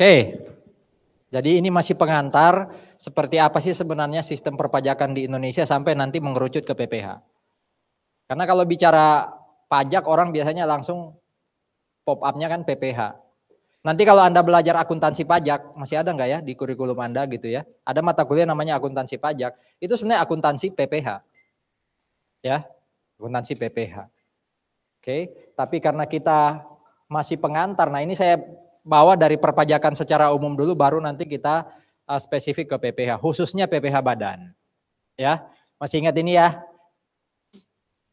Oke, jadi ini masih pengantar seperti apa sih sebenarnya sistem perpajakan di Indonesia sampai nanti mengerucut ke PPH. Karena kalau bicara pajak orang biasanya langsung pop up-nya kan PPH. Nanti kalau Anda belajar akuntansi pajak, masih ada nggak ya di kurikulum Anda gitu ya? Ada mata kuliah namanya akuntansi pajak, itu sebenarnya akuntansi PPH. Ya, akuntansi PPH. Oke, tapi karena kita masih pengantar, nah ini saya bawa dari perpajakan secara umum dulu baru nanti kita uh, spesifik ke PPH khususnya PPH badan. Ya. Masih ingat ini ya?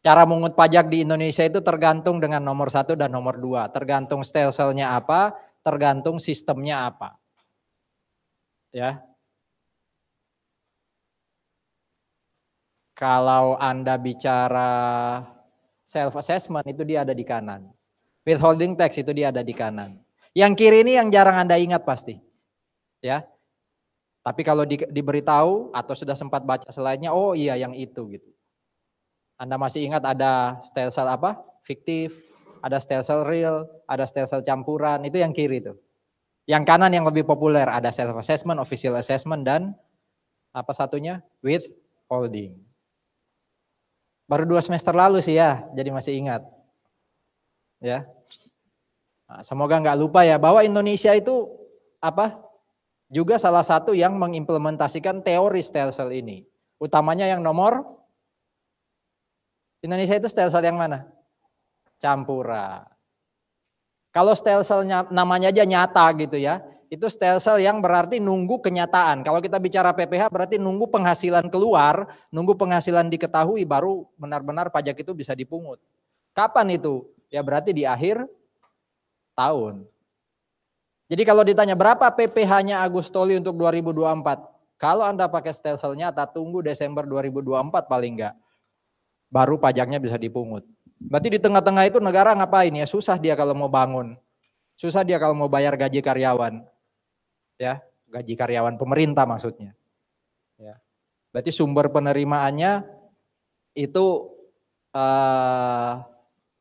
Cara mengut pajak di Indonesia itu tergantung dengan nomor satu dan nomor dua. Tergantung stelselnya apa, tergantung sistemnya apa. Ya. Kalau Anda bicara self-assessment itu dia ada di kanan. Withholding tax itu dia ada di kanan. Yang kiri ini yang jarang Anda ingat pasti. Ya. Tapi kalau di, diberitahu atau sudah sempat baca selainnya, oh iya yang itu gitu. Anda masih ingat ada stel sel apa? Fiktif, ada stel sel real, ada stel sel campuran, itu yang kiri itu. Yang kanan yang lebih populer ada self assessment, official assessment dan apa satunya? with holding. Baru dua semester lalu sih ya, jadi masih ingat. Ya, Nah, semoga nggak lupa ya bahwa Indonesia itu apa juga salah satu yang mengimplementasikan teori stelsel ini. Utamanya yang nomor Indonesia itu stelsel yang mana? Campura. Kalau stelsel namanya aja nyata gitu ya, itu stelsel yang berarti nunggu kenyataan. Kalau kita bicara PPH berarti nunggu penghasilan keluar, nunggu penghasilan diketahui baru benar-benar pajak itu bisa dipungut. Kapan itu? Ya berarti di akhir tahun. Jadi kalau ditanya berapa PPH-nya Agustoli untuk 2024? Kalau Anda pakai stelselnya, tak tunggu Desember 2024 paling enggak. Baru pajaknya bisa dipungut. Berarti di tengah-tengah itu negara ngapain ya? Susah dia kalau mau bangun. Susah dia kalau mau bayar gaji karyawan. Ya, gaji karyawan pemerintah maksudnya. Ya. Berarti sumber penerimaannya itu uh,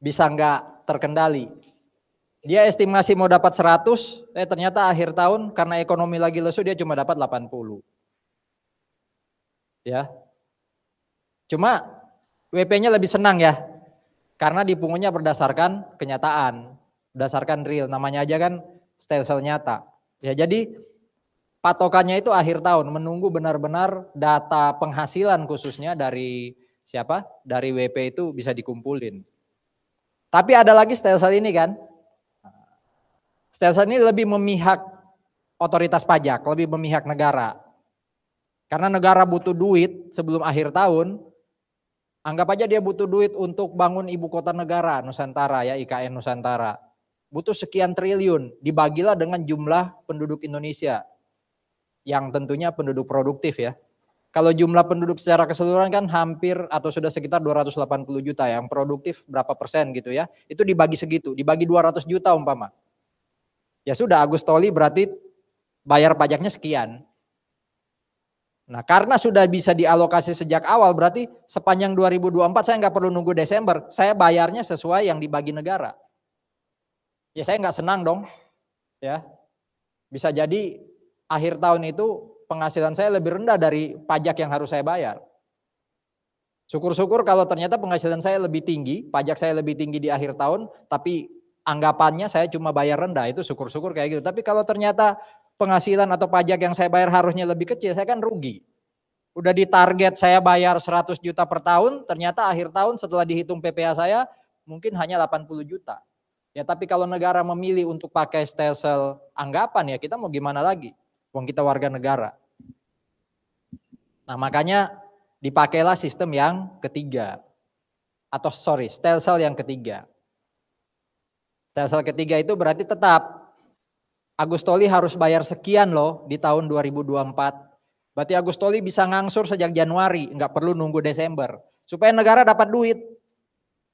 bisa enggak terkendali dia estimasi mau dapat 100, eh ternyata akhir tahun karena ekonomi lagi lesu dia cuma dapat 80. Ya. Cuma WP-nya lebih senang ya. Karena dipungutnya berdasarkan kenyataan, berdasarkan real, namanya aja kan stelsel nyata. Ya, jadi patokannya itu akhir tahun menunggu benar-benar data penghasilan khususnya dari siapa? Dari WP itu bisa dikumpulin. Tapi ada lagi stelsel ini kan, Stelsa ini lebih memihak otoritas pajak, lebih memihak negara. Karena negara butuh duit sebelum akhir tahun, anggap aja dia butuh duit untuk bangun ibu kota negara Nusantara ya IKN Nusantara. Butuh sekian triliun, dibagilah dengan jumlah penduduk Indonesia. Yang tentunya penduduk produktif ya. Kalau jumlah penduduk secara keseluruhan kan hampir atau sudah sekitar 280 juta yang produktif berapa persen gitu ya. Itu dibagi segitu, dibagi 200 juta umpama. Ya sudah Agus Toli berarti bayar pajaknya sekian. Nah karena sudah bisa dialokasi sejak awal berarti sepanjang 2024 saya nggak perlu nunggu Desember. Saya bayarnya sesuai yang dibagi negara. Ya saya nggak senang dong. ya Bisa jadi akhir tahun itu penghasilan saya lebih rendah dari pajak yang harus saya bayar. Syukur-syukur kalau ternyata penghasilan saya lebih tinggi, pajak saya lebih tinggi di akhir tahun, tapi anggapannya saya cuma bayar rendah itu syukur-syukur kayak gitu. Tapi kalau ternyata penghasilan atau pajak yang saya bayar harusnya lebih kecil, saya kan rugi. Udah di target saya bayar 100 juta per tahun, ternyata akhir tahun setelah dihitung PPA saya mungkin hanya 80 juta. Ya tapi kalau negara memilih untuk pakai stelsel anggapan ya kita mau gimana lagi? uang kita warga negara. Nah makanya dipakailah sistem yang ketiga. Atau sorry, stelsel yang ketiga. Tesel ketiga itu berarti tetap Agustoli harus bayar sekian loh di tahun 2024. Berarti Agustoli bisa ngangsur sejak Januari, nggak perlu nunggu Desember. Supaya negara dapat duit.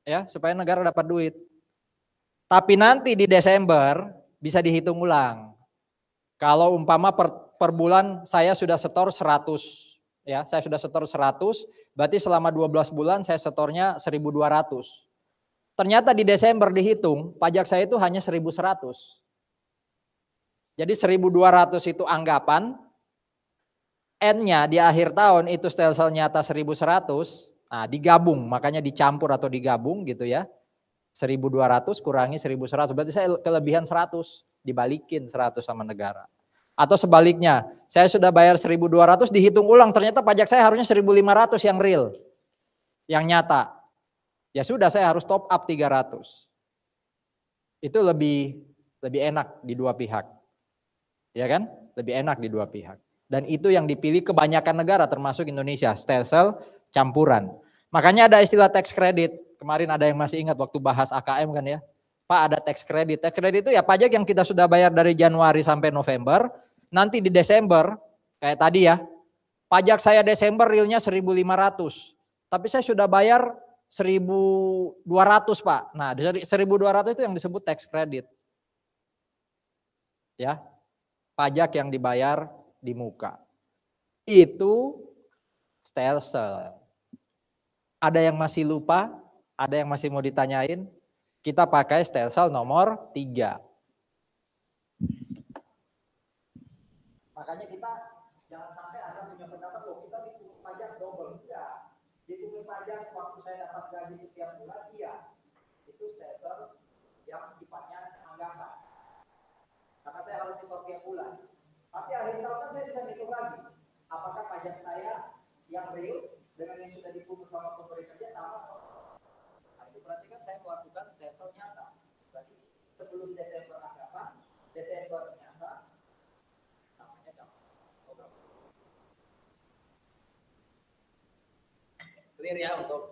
Ya, supaya negara dapat duit. Tapi nanti di Desember bisa dihitung ulang. Kalau umpama per, per bulan saya sudah setor 100, ya, saya sudah setor 100, berarti selama 12 bulan saya setornya 1200. Ternyata di Desember dihitung, pajak saya itu hanya 1100. Jadi 1200 itu anggapan, N-nya di akhir tahun itu stelsel nyata 1100, nah digabung, makanya dicampur atau digabung gitu ya. 1200 kurangi 1100, berarti saya kelebihan 100, dibalikin 100 sama negara. Atau sebaliknya, saya sudah bayar 1200 dihitung ulang, ternyata pajak saya harusnya 1500 yang real, yang nyata ya sudah saya harus top up 300. Itu lebih lebih enak di dua pihak. Ya kan? Lebih enak di dua pihak. Dan itu yang dipilih kebanyakan negara termasuk Indonesia, stelsel campuran. Makanya ada istilah tax credit. Kemarin ada yang masih ingat waktu bahas AKM kan ya. Pak ada tax credit. Tax credit itu ya pajak yang kita sudah bayar dari Januari sampai November. Nanti di Desember, kayak tadi ya, pajak saya Desember realnya 1.500. Tapi saya sudah bayar 1200 Pak. Nah, 1200 itu yang disebut tax credit. Ya. Pajak yang dibayar di muka. Itu stelsel. Ada yang masih lupa? Ada yang masih mau ditanyain? Kita pakai stelsel nomor 3. Makanya kita bulan. Tapi akhir tahun kan saya bisa hitung lagi. Apakah pajak saya yang real dengan yang sudah dipungut sama pemerintah dia sama nah, itu berarti kan saya melakukan statement nyata. Berarti sebelum Desember anggapan, Desember nyata, namanya Clear ya untuk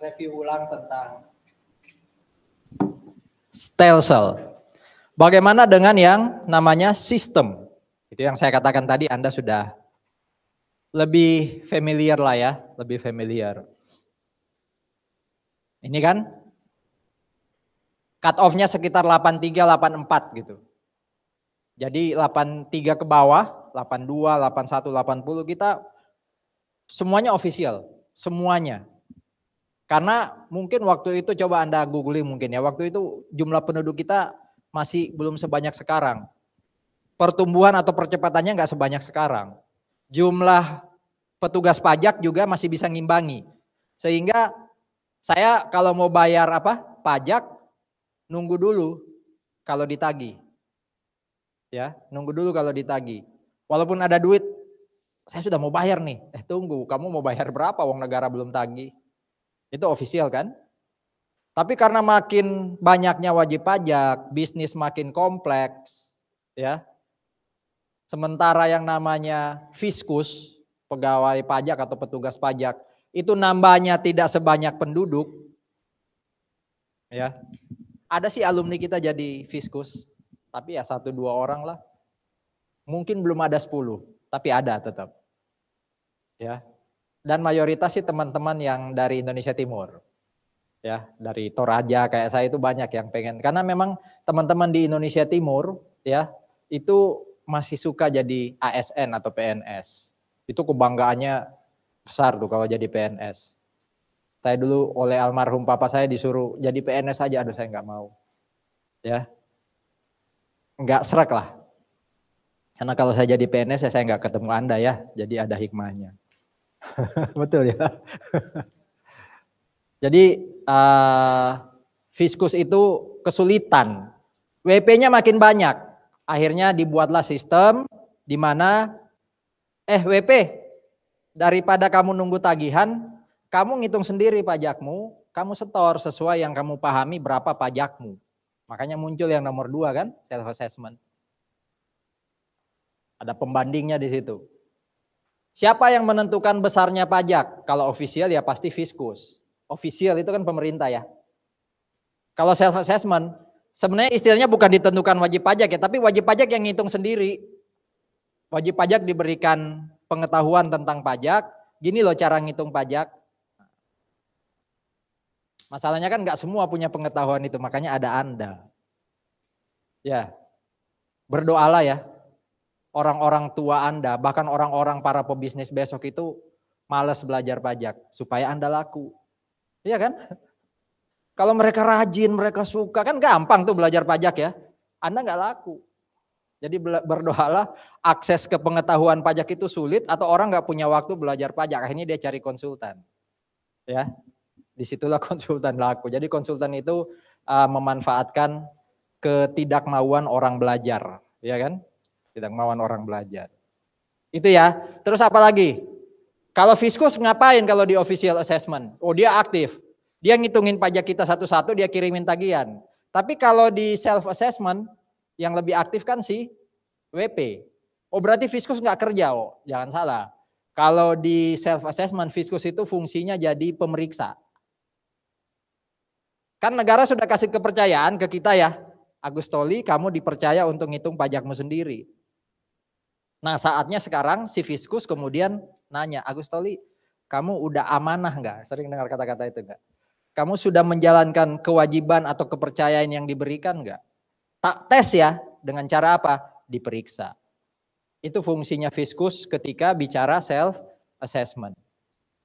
review ulang tentang Stelsel. Bagaimana dengan yang namanya sistem? Itu yang saya katakan tadi Anda sudah lebih familiar lah ya, lebih familiar. Ini kan cut off-nya sekitar 83, 84 gitu. Jadi 83 ke bawah, 82, 81, 80 kita semuanya official, semuanya. Karena mungkin waktu itu coba Anda googling mungkin ya, waktu itu jumlah penduduk kita masih belum sebanyak sekarang. Pertumbuhan atau percepatannya nggak sebanyak sekarang. Jumlah petugas pajak juga masih bisa ngimbangi. Sehingga saya kalau mau bayar apa pajak nunggu dulu kalau ditagi. Ya, nunggu dulu kalau ditagi. Walaupun ada duit, saya sudah mau bayar nih. Eh tunggu, kamu mau bayar berapa wong negara belum tagi? Itu ofisial kan? Tapi karena makin banyaknya wajib pajak, bisnis makin kompleks, ya. Sementara yang namanya fiskus, pegawai pajak atau petugas pajak, itu nambahnya tidak sebanyak penduduk. Ya. Ada sih alumni kita jadi fiskus, tapi ya satu dua orang lah. Mungkin belum ada 10, tapi ada tetap. Ya. Dan mayoritas sih teman-teman yang dari Indonesia Timur ya dari Toraja kayak saya itu banyak yang pengen karena memang teman-teman di Indonesia Timur ya itu masih suka jadi ASN atau PNS itu kebanggaannya besar tuh kalau jadi PNS saya dulu oleh almarhum papa saya disuruh jadi PNS aja aduh saya nggak mau ya nggak serak lah karena kalau saya jadi PNS ya saya nggak ketemu anda ya jadi ada hikmahnya betul ya jadi uh, fiskus itu kesulitan. WP-nya makin banyak. Akhirnya dibuatlah sistem di mana eh WP daripada kamu nunggu tagihan, kamu ngitung sendiri pajakmu, kamu setor sesuai yang kamu pahami berapa pajakmu. Makanya muncul yang nomor dua kan, self assessment. Ada pembandingnya di situ. Siapa yang menentukan besarnya pajak? Kalau ofisial ya pasti fiskus official itu kan pemerintah ya. Kalau self assessment sebenarnya istilahnya bukan ditentukan wajib pajak ya, tapi wajib pajak yang ngitung sendiri. Wajib pajak diberikan pengetahuan tentang pajak, gini loh cara ngitung pajak. Masalahnya kan nggak semua punya pengetahuan itu, makanya ada Anda. Ya, berdoalah ya, orang-orang tua Anda, bahkan orang-orang para pebisnis besok itu males belajar pajak, supaya Anda laku. Iya kan? Kalau mereka rajin, mereka suka, kan gampang tuh belajar pajak ya. Anda nggak laku. Jadi berdoalah akses ke pengetahuan pajak itu sulit atau orang nggak punya waktu belajar pajak. Akhirnya dia cari konsultan. Ya, disitulah konsultan laku. Jadi konsultan itu uh, memanfaatkan ketidakmauan orang belajar, ya kan? Ketidakmauan orang belajar. Itu ya. Terus apa lagi? Kalau fiskus ngapain kalau di official assessment? Oh dia aktif. Dia ngitungin pajak kita satu-satu, dia kirimin tagihan. Tapi kalau di self assessment yang lebih aktif kan si WP. Oh berarti fiskus nggak kerja, oh jangan salah. Kalau di self assessment fiskus itu fungsinya jadi pemeriksa. Kan negara sudah kasih kepercayaan ke kita ya. Agustoli, kamu dipercaya untuk ngitung pajakmu sendiri. Nah saatnya sekarang si fiskus kemudian nanya, Agus Toli, kamu udah amanah nggak? Sering dengar kata-kata itu nggak? Kamu sudah menjalankan kewajiban atau kepercayaan yang diberikan nggak? Tak tes ya, dengan cara apa? Diperiksa. Itu fungsinya fiskus ketika bicara self assessment.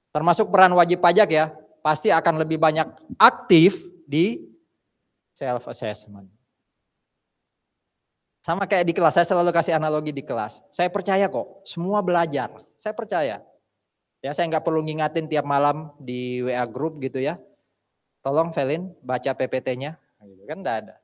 Termasuk peran wajib pajak ya, pasti akan lebih banyak aktif di self assessment. Sama kayak di kelas, saya selalu kasih analogi di kelas. Saya percaya kok, semua belajar. Saya percaya. Ya, saya nggak perlu ngingatin tiap malam di WA group gitu ya. Tolong Felin baca PPT-nya, nah, gitu kan enggak ada.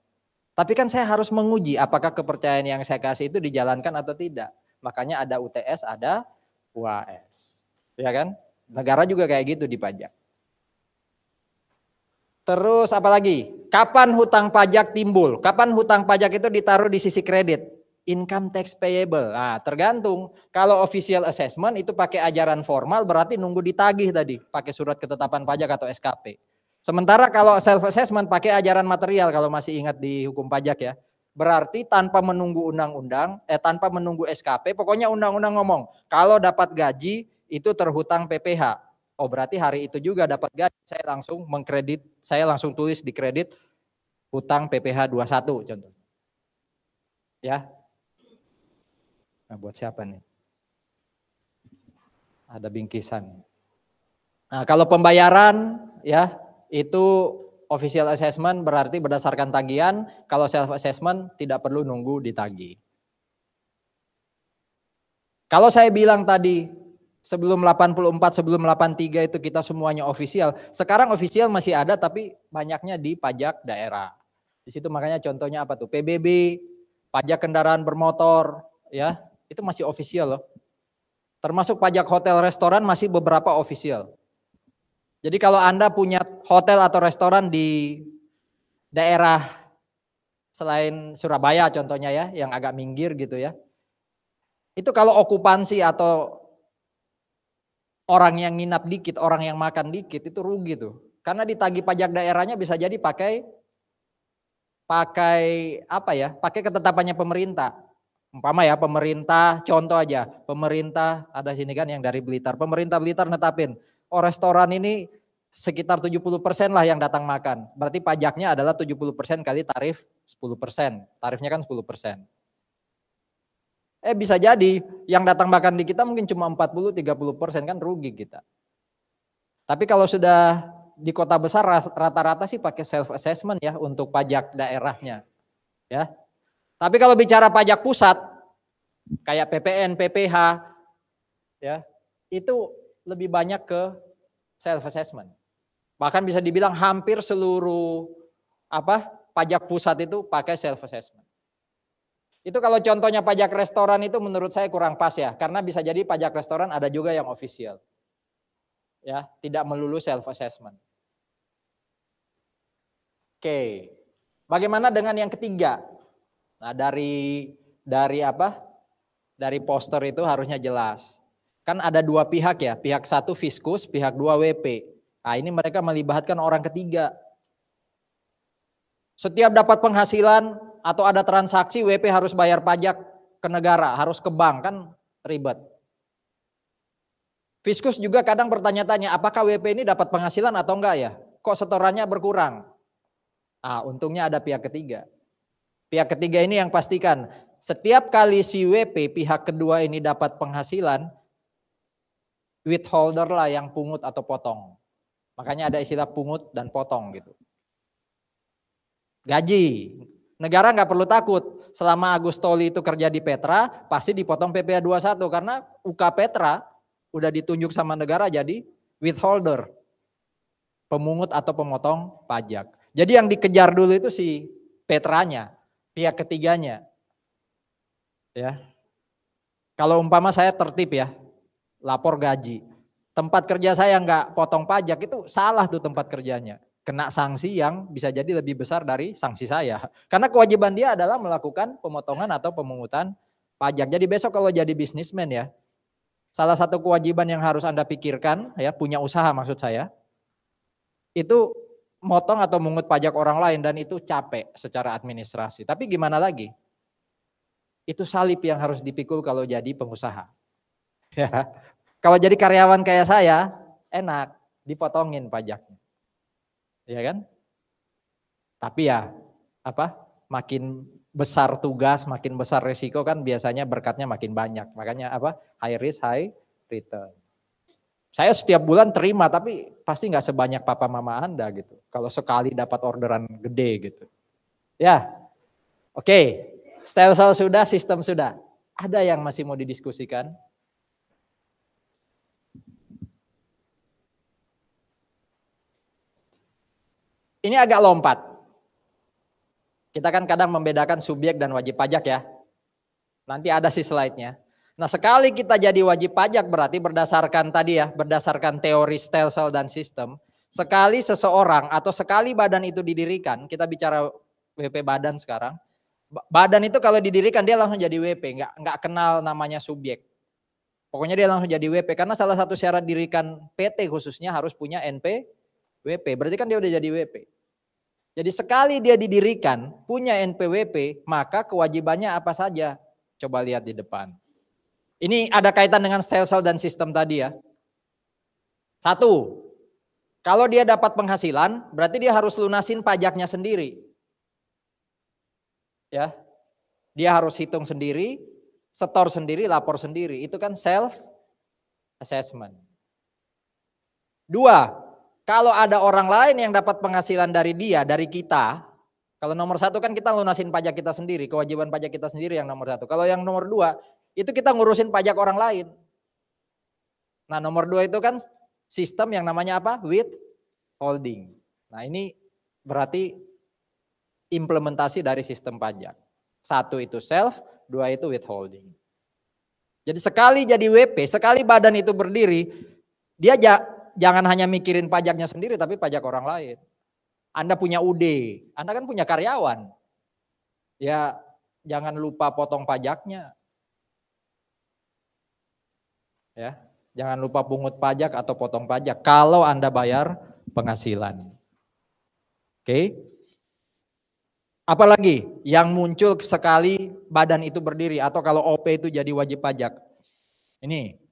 Tapi kan saya harus menguji apakah kepercayaan yang saya kasih itu dijalankan atau tidak. Makanya ada UTS, ada UAS. Ya kan? Negara juga kayak gitu di pajak. Terus apa lagi? Kapan hutang pajak timbul? Kapan hutang pajak itu ditaruh di sisi kredit? Income tax payable. Ah, tergantung. Kalau official assessment itu pakai ajaran formal berarti nunggu ditagih tadi, pakai surat ketetapan pajak atau SKP. Sementara kalau self assessment pakai ajaran material kalau masih ingat di hukum pajak ya. Berarti tanpa menunggu undang-undang, eh tanpa menunggu SKP, pokoknya undang-undang ngomong, kalau dapat gaji itu terhutang PPh oh berarti hari itu juga dapat gaji saya langsung mengkredit saya langsung tulis di kredit hutang PPH 21 contoh ya nah, buat siapa nih ada bingkisan nah kalau pembayaran ya itu official assessment berarti berdasarkan tagihan kalau self assessment tidak perlu nunggu ditagi kalau saya bilang tadi sebelum 84, sebelum 83 itu kita semuanya official. Sekarang official masih ada tapi banyaknya di pajak daerah. Di situ makanya contohnya apa tuh? PBB, pajak kendaraan bermotor, ya. Itu masih ofisial loh. Termasuk pajak hotel restoran masih beberapa ofisial. Jadi kalau Anda punya hotel atau restoran di daerah selain Surabaya contohnya ya, yang agak minggir gitu ya. Itu kalau okupansi atau orang yang nginap dikit, orang yang makan dikit itu rugi tuh. Karena ditagi pajak daerahnya bisa jadi pakai pakai apa ya? Pakai ketetapannya pemerintah. Umpama ya pemerintah, contoh aja, pemerintah ada sini kan yang dari Blitar. Pemerintah Blitar netapin, oh restoran ini sekitar 70% lah yang datang makan. Berarti pajaknya adalah 70% kali tarif 10%. Tarifnya kan 10%. Eh bisa jadi yang datang makan di kita mungkin cuma 40-30 persen kan rugi kita. Tapi kalau sudah di kota besar rata-rata sih pakai self assessment ya untuk pajak daerahnya. Ya. Tapi kalau bicara pajak pusat kayak PPN, PPH ya, itu lebih banyak ke self assessment. Bahkan bisa dibilang hampir seluruh apa pajak pusat itu pakai self assessment. Itu kalau contohnya pajak restoran itu menurut saya kurang pas ya, karena bisa jadi pajak restoran ada juga yang official. Ya, tidak melulu self assessment. Oke. Bagaimana dengan yang ketiga? Nah, dari dari apa? Dari poster itu harusnya jelas. Kan ada dua pihak ya, pihak satu fiskus, pihak dua WP. Nah, ini mereka melibatkan orang ketiga. Setiap dapat penghasilan, atau ada transaksi WP harus bayar pajak ke negara, harus ke bank kan ribet. Fiskus juga kadang bertanya-tanya apakah WP ini dapat penghasilan atau enggak ya? Kok setorannya berkurang? Ah, untungnya ada pihak ketiga. Pihak ketiga ini yang pastikan setiap kali si WP pihak kedua ini dapat penghasilan, withholder lah yang pungut atau potong. Makanya ada istilah pungut dan potong gitu. Gaji, Negara nggak perlu takut, selama Agus Toli itu kerja di Petra, pasti dipotong PPh 21 karena UK Petra udah ditunjuk sama negara jadi withholder, pemungut atau pemotong pajak. Jadi yang dikejar dulu itu si Petranya, pihak ketiganya. Ya. Kalau umpama saya tertib ya, lapor gaji. Tempat kerja saya nggak potong pajak itu salah tuh tempat kerjanya kena sanksi yang bisa jadi lebih besar dari sanksi saya. Karena kewajiban dia adalah melakukan pemotongan atau pemungutan pajak. Jadi besok kalau jadi bisnismen ya, salah satu kewajiban yang harus Anda pikirkan ya, punya usaha maksud saya, itu motong atau mungut pajak orang lain dan itu capek secara administrasi. Tapi gimana lagi? Itu salib yang harus dipikul kalau jadi pengusaha. Ya. Kalau jadi karyawan kayak saya, enak dipotongin pajaknya ya kan? Tapi ya apa? Makin besar tugas, makin besar resiko kan biasanya berkatnya makin banyak. Makanya apa? High risk, high return. Saya setiap bulan terima tapi pasti nggak sebanyak papa mama Anda gitu. Kalau sekali dapat orderan gede gitu. Ya. Oke. Okay. Stelsel sudah, sistem sudah. Ada yang masih mau didiskusikan? Ini agak lompat. Kita kan kadang membedakan subjek dan wajib pajak ya. Nanti ada sih slide-nya. Nah sekali kita jadi wajib pajak berarti berdasarkan tadi ya, berdasarkan teori stelsel dan sistem. Sekali seseorang atau sekali badan itu didirikan, kita bicara WP badan sekarang. Badan itu kalau didirikan dia langsung jadi WP, nggak nggak kenal namanya subjek. Pokoknya dia langsung jadi WP karena salah satu syarat dirikan PT khususnya harus punya NP WP. Berarti kan dia udah jadi WP. Jadi sekali dia didirikan, punya NPWP, maka kewajibannya apa saja? Coba lihat di depan. Ini ada kaitan dengan sel-sel dan sistem tadi ya. Satu, kalau dia dapat penghasilan, berarti dia harus lunasin pajaknya sendiri. Ya. Dia harus hitung sendiri, setor sendiri, lapor sendiri. Itu kan self assessment. Dua, kalau ada orang lain yang dapat penghasilan dari dia, dari kita, kalau nomor satu kan kita lunasin pajak kita sendiri, kewajiban pajak kita sendiri yang nomor satu. Kalau yang nomor dua, itu kita ngurusin pajak orang lain. Nah nomor dua itu kan sistem yang namanya apa? Withholding. Nah ini berarti implementasi dari sistem pajak. Satu itu self, dua itu withholding. Jadi sekali jadi WP, sekali badan itu berdiri, dia jangan hanya mikirin pajaknya sendiri tapi pajak orang lain. Anda punya UD, Anda kan punya karyawan. Ya jangan lupa potong pajaknya. Ya, jangan lupa pungut pajak atau potong pajak kalau Anda bayar penghasilan. Oke. Apalagi yang muncul sekali badan itu berdiri atau kalau OP itu jadi wajib pajak. Ini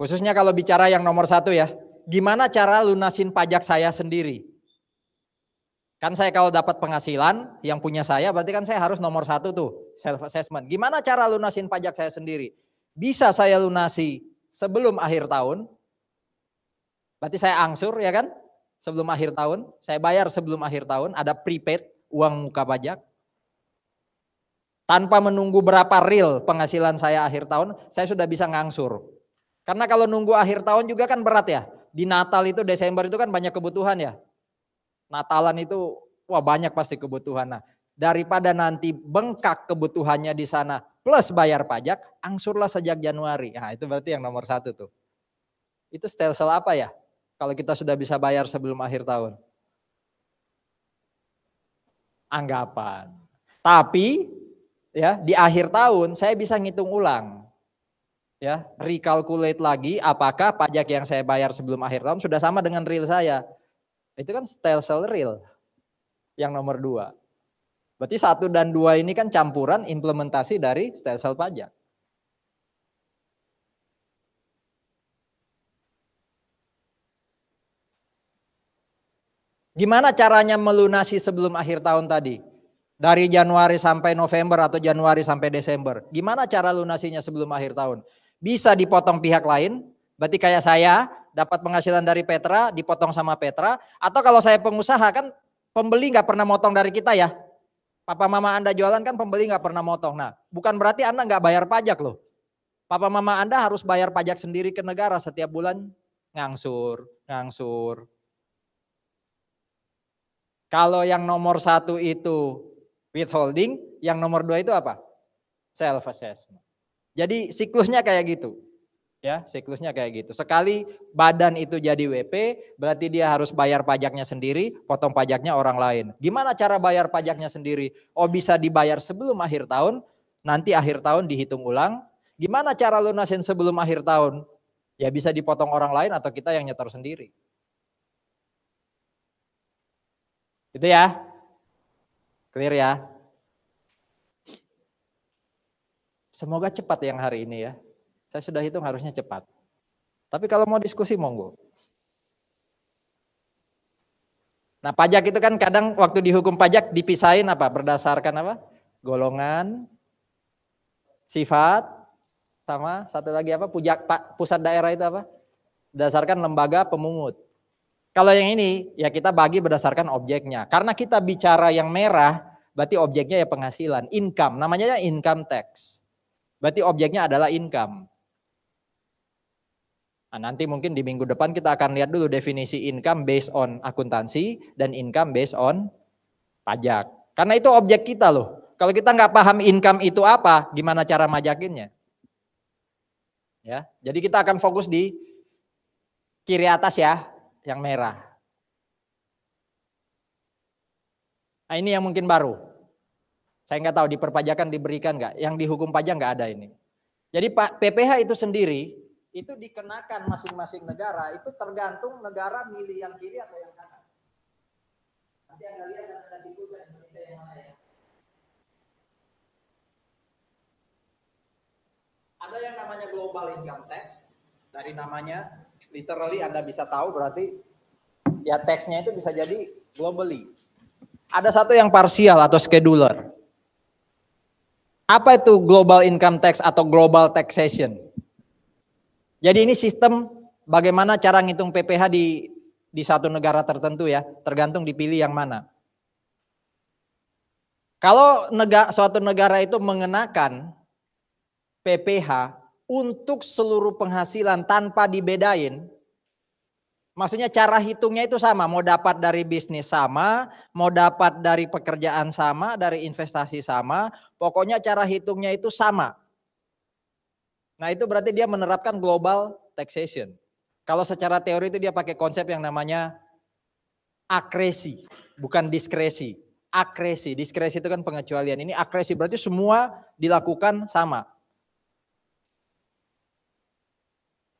Khususnya kalau bicara yang nomor satu ya, gimana cara lunasin pajak saya sendiri? Kan saya kalau dapat penghasilan yang punya saya berarti kan saya harus nomor satu tuh self assessment. Gimana cara lunasin pajak saya sendiri? Bisa saya lunasi sebelum akhir tahun. Berarti saya angsur ya kan? Sebelum akhir tahun, saya bayar sebelum akhir tahun, ada prepaid uang muka pajak. Tanpa menunggu berapa real penghasilan saya akhir tahun, saya sudah bisa ngangsur. Karena kalau nunggu akhir tahun juga kan berat ya. Di Natal itu Desember itu kan banyak kebutuhan ya. Natalan itu wah banyak pasti kebutuhan. Nah, daripada nanti bengkak kebutuhannya di sana plus bayar pajak, angsurlah sejak Januari. Nah, itu berarti yang nomor satu tuh. Itu stelsel apa ya? Kalau kita sudah bisa bayar sebelum akhir tahun. Anggapan. Tapi ya di akhir tahun saya bisa ngitung ulang ya recalculate lagi apakah pajak yang saya bayar sebelum akhir tahun sudah sama dengan real saya. Itu kan stelsel real yang nomor dua. Berarti satu dan dua ini kan campuran implementasi dari stelsel pajak. Gimana caranya melunasi sebelum akhir tahun tadi? Dari Januari sampai November atau Januari sampai Desember. Gimana cara lunasinya sebelum akhir tahun? bisa dipotong pihak lain, berarti kayak saya dapat penghasilan dari Petra, dipotong sama Petra, atau kalau saya pengusaha kan pembeli nggak pernah motong dari kita ya. Papa mama Anda jualan kan pembeli nggak pernah motong. Nah, bukan berarti Anda nggak bayar pajak loh. Papa mama Anda harus bayar pajak sendiri ke negara setiap bulan ngangsur, ngangsur. Kalau yang nomor satu itu withholding, yang nomor dua itu apa? Self-assessment. Jadi siklusnya kayak gitu. Ya, siklusnya kayak gitu. Sekali badan itu jadi WP, berarti dia harus bayar pajaknya sendiri, potong pajaknya orang lain. Gimana cara bayar pajaknya sendiri? Oh, bisa dibayar sebelum akhir tahun, nanti akhir tahun dihitung ulang. Gimana cara lunasin sebelum akhir tahun? Ya bisa dipotong orang lain atau kita yang nyetor sendiri. Gitu ya. Clear ya? Semoga cepat yang hari ini ya. Saya sudah hitung harusnya cepat. Tapi kalau mau diskusi monggo. Nah pajak itu kan kadang waktu dihukum pajak dipisahin apa? Berdasarkan apa? Golongan, sifat, sama satu lagi apa? Pujak, pusat daerah itu apa? Berdasarkan lembaga pemungut. Kalau yang ini ya kita bagi berdasarkan objeknya. Karena kita bicara yang merah berarti objeknya ya penghasilan, income. Namanya income tax. Berarti objeknya adalah income. Nah, nanti mungkin di minggu depan kita akan lihat dulu definisi income based on akuntansi dan income based on pajak. Karena itu objek kita loh. Kalau kita nggak paham income itu apa, gimana cara majakinnya? Ya, jadi kita akan fokus di kiri atas ya, yang merah. Nah, ini yang mungkin baru. Saya nggak tahu di perpajakan diberikan nggak, yang dihukum pajak nggak ada ini. Jadi Pak PPH itu sendiri itu dikenakan masing-masing negara itu tergantung negara milih yang kiri atau yang kanan. Nanti anda lihat ada di Google Indonesia yang mana ya. Ada yang namanya global income tax. Dari namanya literally anda bisa tahu berarti ya teksnya itu bisa jadi globally. Ada satu yang parsial atau scheduler. Apa itu global income tax atau global taxation? Jadi ini sistem bagaimana cara ngitung PPh di di satu negara tertentu ya, tergantung dipilih yang mana. Kalau negara, suatu negara itu mengenakan PPh untuk seluruh penghasilan tanpa dibedain, Maksudnya cara hitungnya itu sama, mau dapat dari bisnis sama, mau dapat dari pekerjaan sama, dari investasi sama, Pokoknya cara hitungnya itu sama. Nah itu berarti dia menerapkan global taxation. Kalau secara teori itu dia pakai konsep yang namanya akresi, bukan diskresi. Akresi, diskresi itu kan pengecualian. Ini akresi berarti semua dilakukan sama.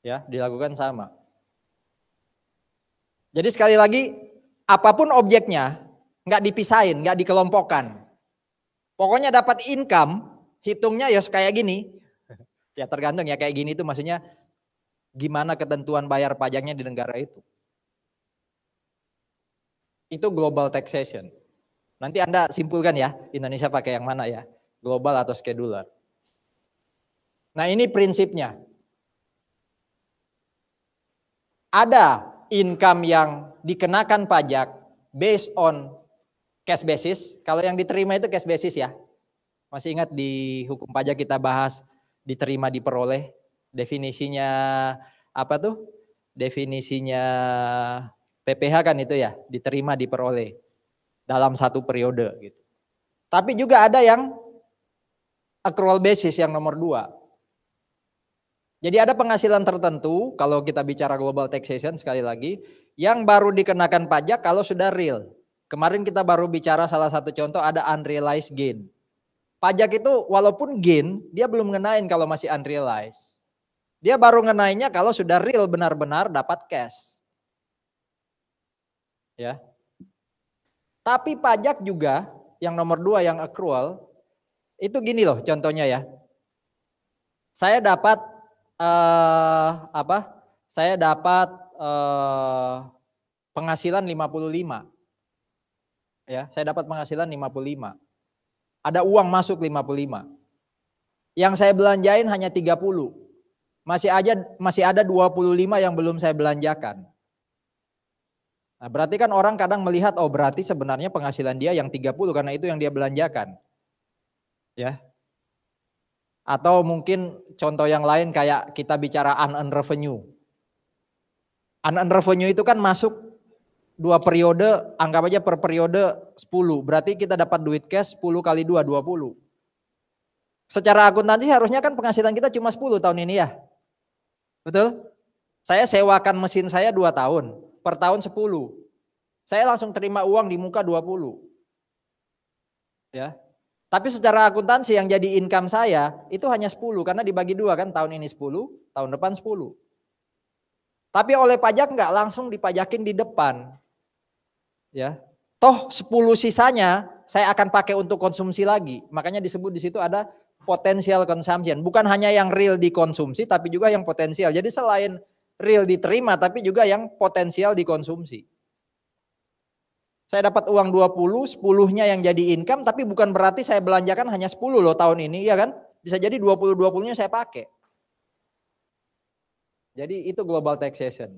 Ya, dilakukan sama. Jadi sekali lagi, apapun objeknya, nggak dipisahin, nggak dikelompokkan. Pokoknya dapat income, hitungnya ya kayak gini. Ya tergantung ya kayak gini itu maksudnya gimana ketentuan bayar pajaknya di negara itu. Itu global taxation. Nanti Anda simpulkan ya, Indonesia pakai yang mana ya, global atau scheduler. Nah ini prinsipnya. Ada income yang dikenakan pajak based on cash basis. Kalau yang diterima itu cash basis ya. Masih ingat di hukum pajak kita bahas diterima diperoleh. Definisinya apa tuh? Definisinya PPH kan itu ya, diterima diperoleh dalam satu periode gitu. Tapi juga ada yang accrual basis yang nomor dua. Jadi ada penghasilan tertentu kalau kita bicara global taxation sekali lagi yang baru dikenakan pajak kalau sudah real. Kemarin kita baru bicara salah satu contoh ada unrealized gain. Pajak itu walaupun gain, dia belum ngenain kalau masih unrealized. Dia baru ngenainnya kalau sudah real benar-benar dapat cash. Ya. Tapi pajak juga yang nomor dua yang accrual itu gini loh contohnya ya. Saya dapat uh, apa? Saya dapat uh, penghasilan 55 ya, saya dapat penghasilan 55. Ada uang masuk 55. Yang saya belanjain hanya 30. Masih aja masih ada 25 yang belum saya belanjakan. Nah, berarti kan orang kadang melihat oh berarti sebenarnya penghasilan dia yang 30 karena itu yang dia belanjakan. Ya. Atau mungkin contoh yang lain kayak kita bicara unearned revenue. Unearned revenue itu kan masuk dua periode, anggap aja per periode 10. Berarti kita dapat duit cash 10 kali 2, 20. Secara akuntansi harusnya kan penghasilan kita cuma 10 tahun ini ya. Betul? Saya sewakan mesin saya 2 tahun, per tahun 10. Saya langsung terima uang di muka 20. Ya. Tapi secara akuntansi yang jadi income saya itu hanya 10 karena dibagi dua kan tahun ini 10, tahun depan 10. Tapi oleh pajak nggak langsung dipajakin di depan. Ya. Toh 10 sisanya saya akan pakai untuk konsumsi lagi. Makanya disebut di situ ada potensial consumption. Bukan hanya yang real dikonsumsi tapi juga yang potensial. Jadi selain real diterima tapi juga yang potensial dikonsumsi. Saya dapat uang 20, 10-nya yang jadi income tapi bukan berarti saya belanjakan hanya 10 loh tahun ini, ya kan? Bisa jadi 20 20-nya saya pakai. Jadi itu global taxation.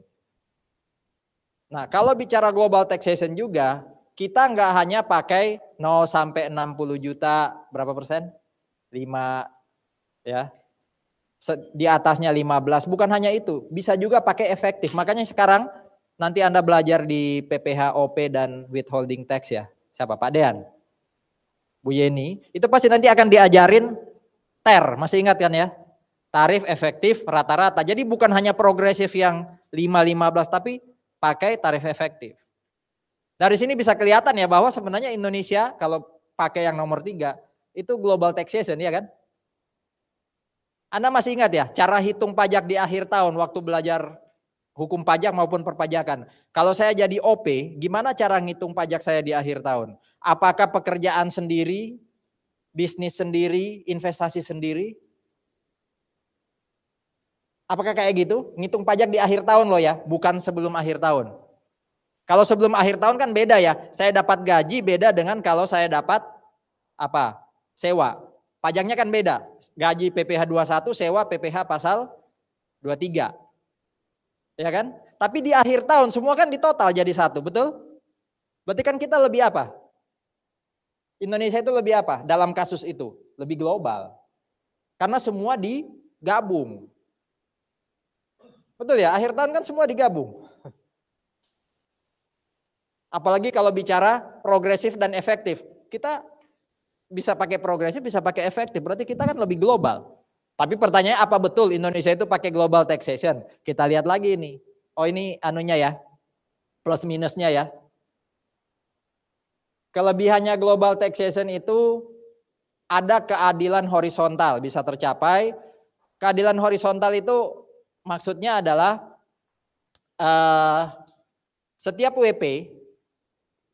Nah, kalau bicara global taxation juga, kita nggak hanya pakai 0 sampai 60 juta berapa persen? 5 ya. Di atasnya 15, bukan hanya itu, bisa juga pakai efektif. Makanya sekarang nanti Anda belajar di PPH OP dan withholding tax ya. Siapa? Pak Dean. Bu Yeni, itu pasti nanti akan diajarin TER, masih ingat kan ya? Tarif efektif rata-rata. Jadi bukan hanya progresif yang 5 15 tapi pakai tarif efektif. Dari sini bisa kelihatan ya bahwa sebenarnya Indonesia kalau pakai yang nomor tiga itu global taxation ya kan? Anda masih ingat ya cara hitung pajak di akhir tahun waktu belajar hukum pajak maupun perpajakan. Kalau saya jadi OP, gimana cara ngitung pajak saya di akhir tahun? Apakah pekerjaan sendiri, bisnis sendiri, investasi sendiri? Apakah kayak gitu? Ngitung pajak di akhir tahun loh ya, bukan sebelum akhir tahun. Kalau sebelum akhir tahun kan beda ya. Saya dapat gaji beda dengan kalau saya dapat apa? Sewa. Pajaknya kan beda. Gaji PPh 21, sewa PPh pasal 23. Ya kan? Tapi di akhir tahun semua kan ditotal jadi satu, betul? Berarti kan kita lebih apa? Indonesia itu lebih apa? Dalam kasus itu, lebih global. Karena semua digabung. Betul ya, akhir tahun kan semua digabung. Apalagi kalau bicara progresif dan efektif. Kita bisa pakai progresif, bisa pakai efektif. Berarti kita kan lebih global. Tapi pertanyaannya apa betul Indonesia itu pakai global taxation? Kita lihat lagi ini. Oh ini anunya ya, plus minusnya ya. Kelebihannya global taxation itu ada keadilan horizontal bisa tercapai. Keadilan horizontal itu maksudnya adalah uh, setiap WP,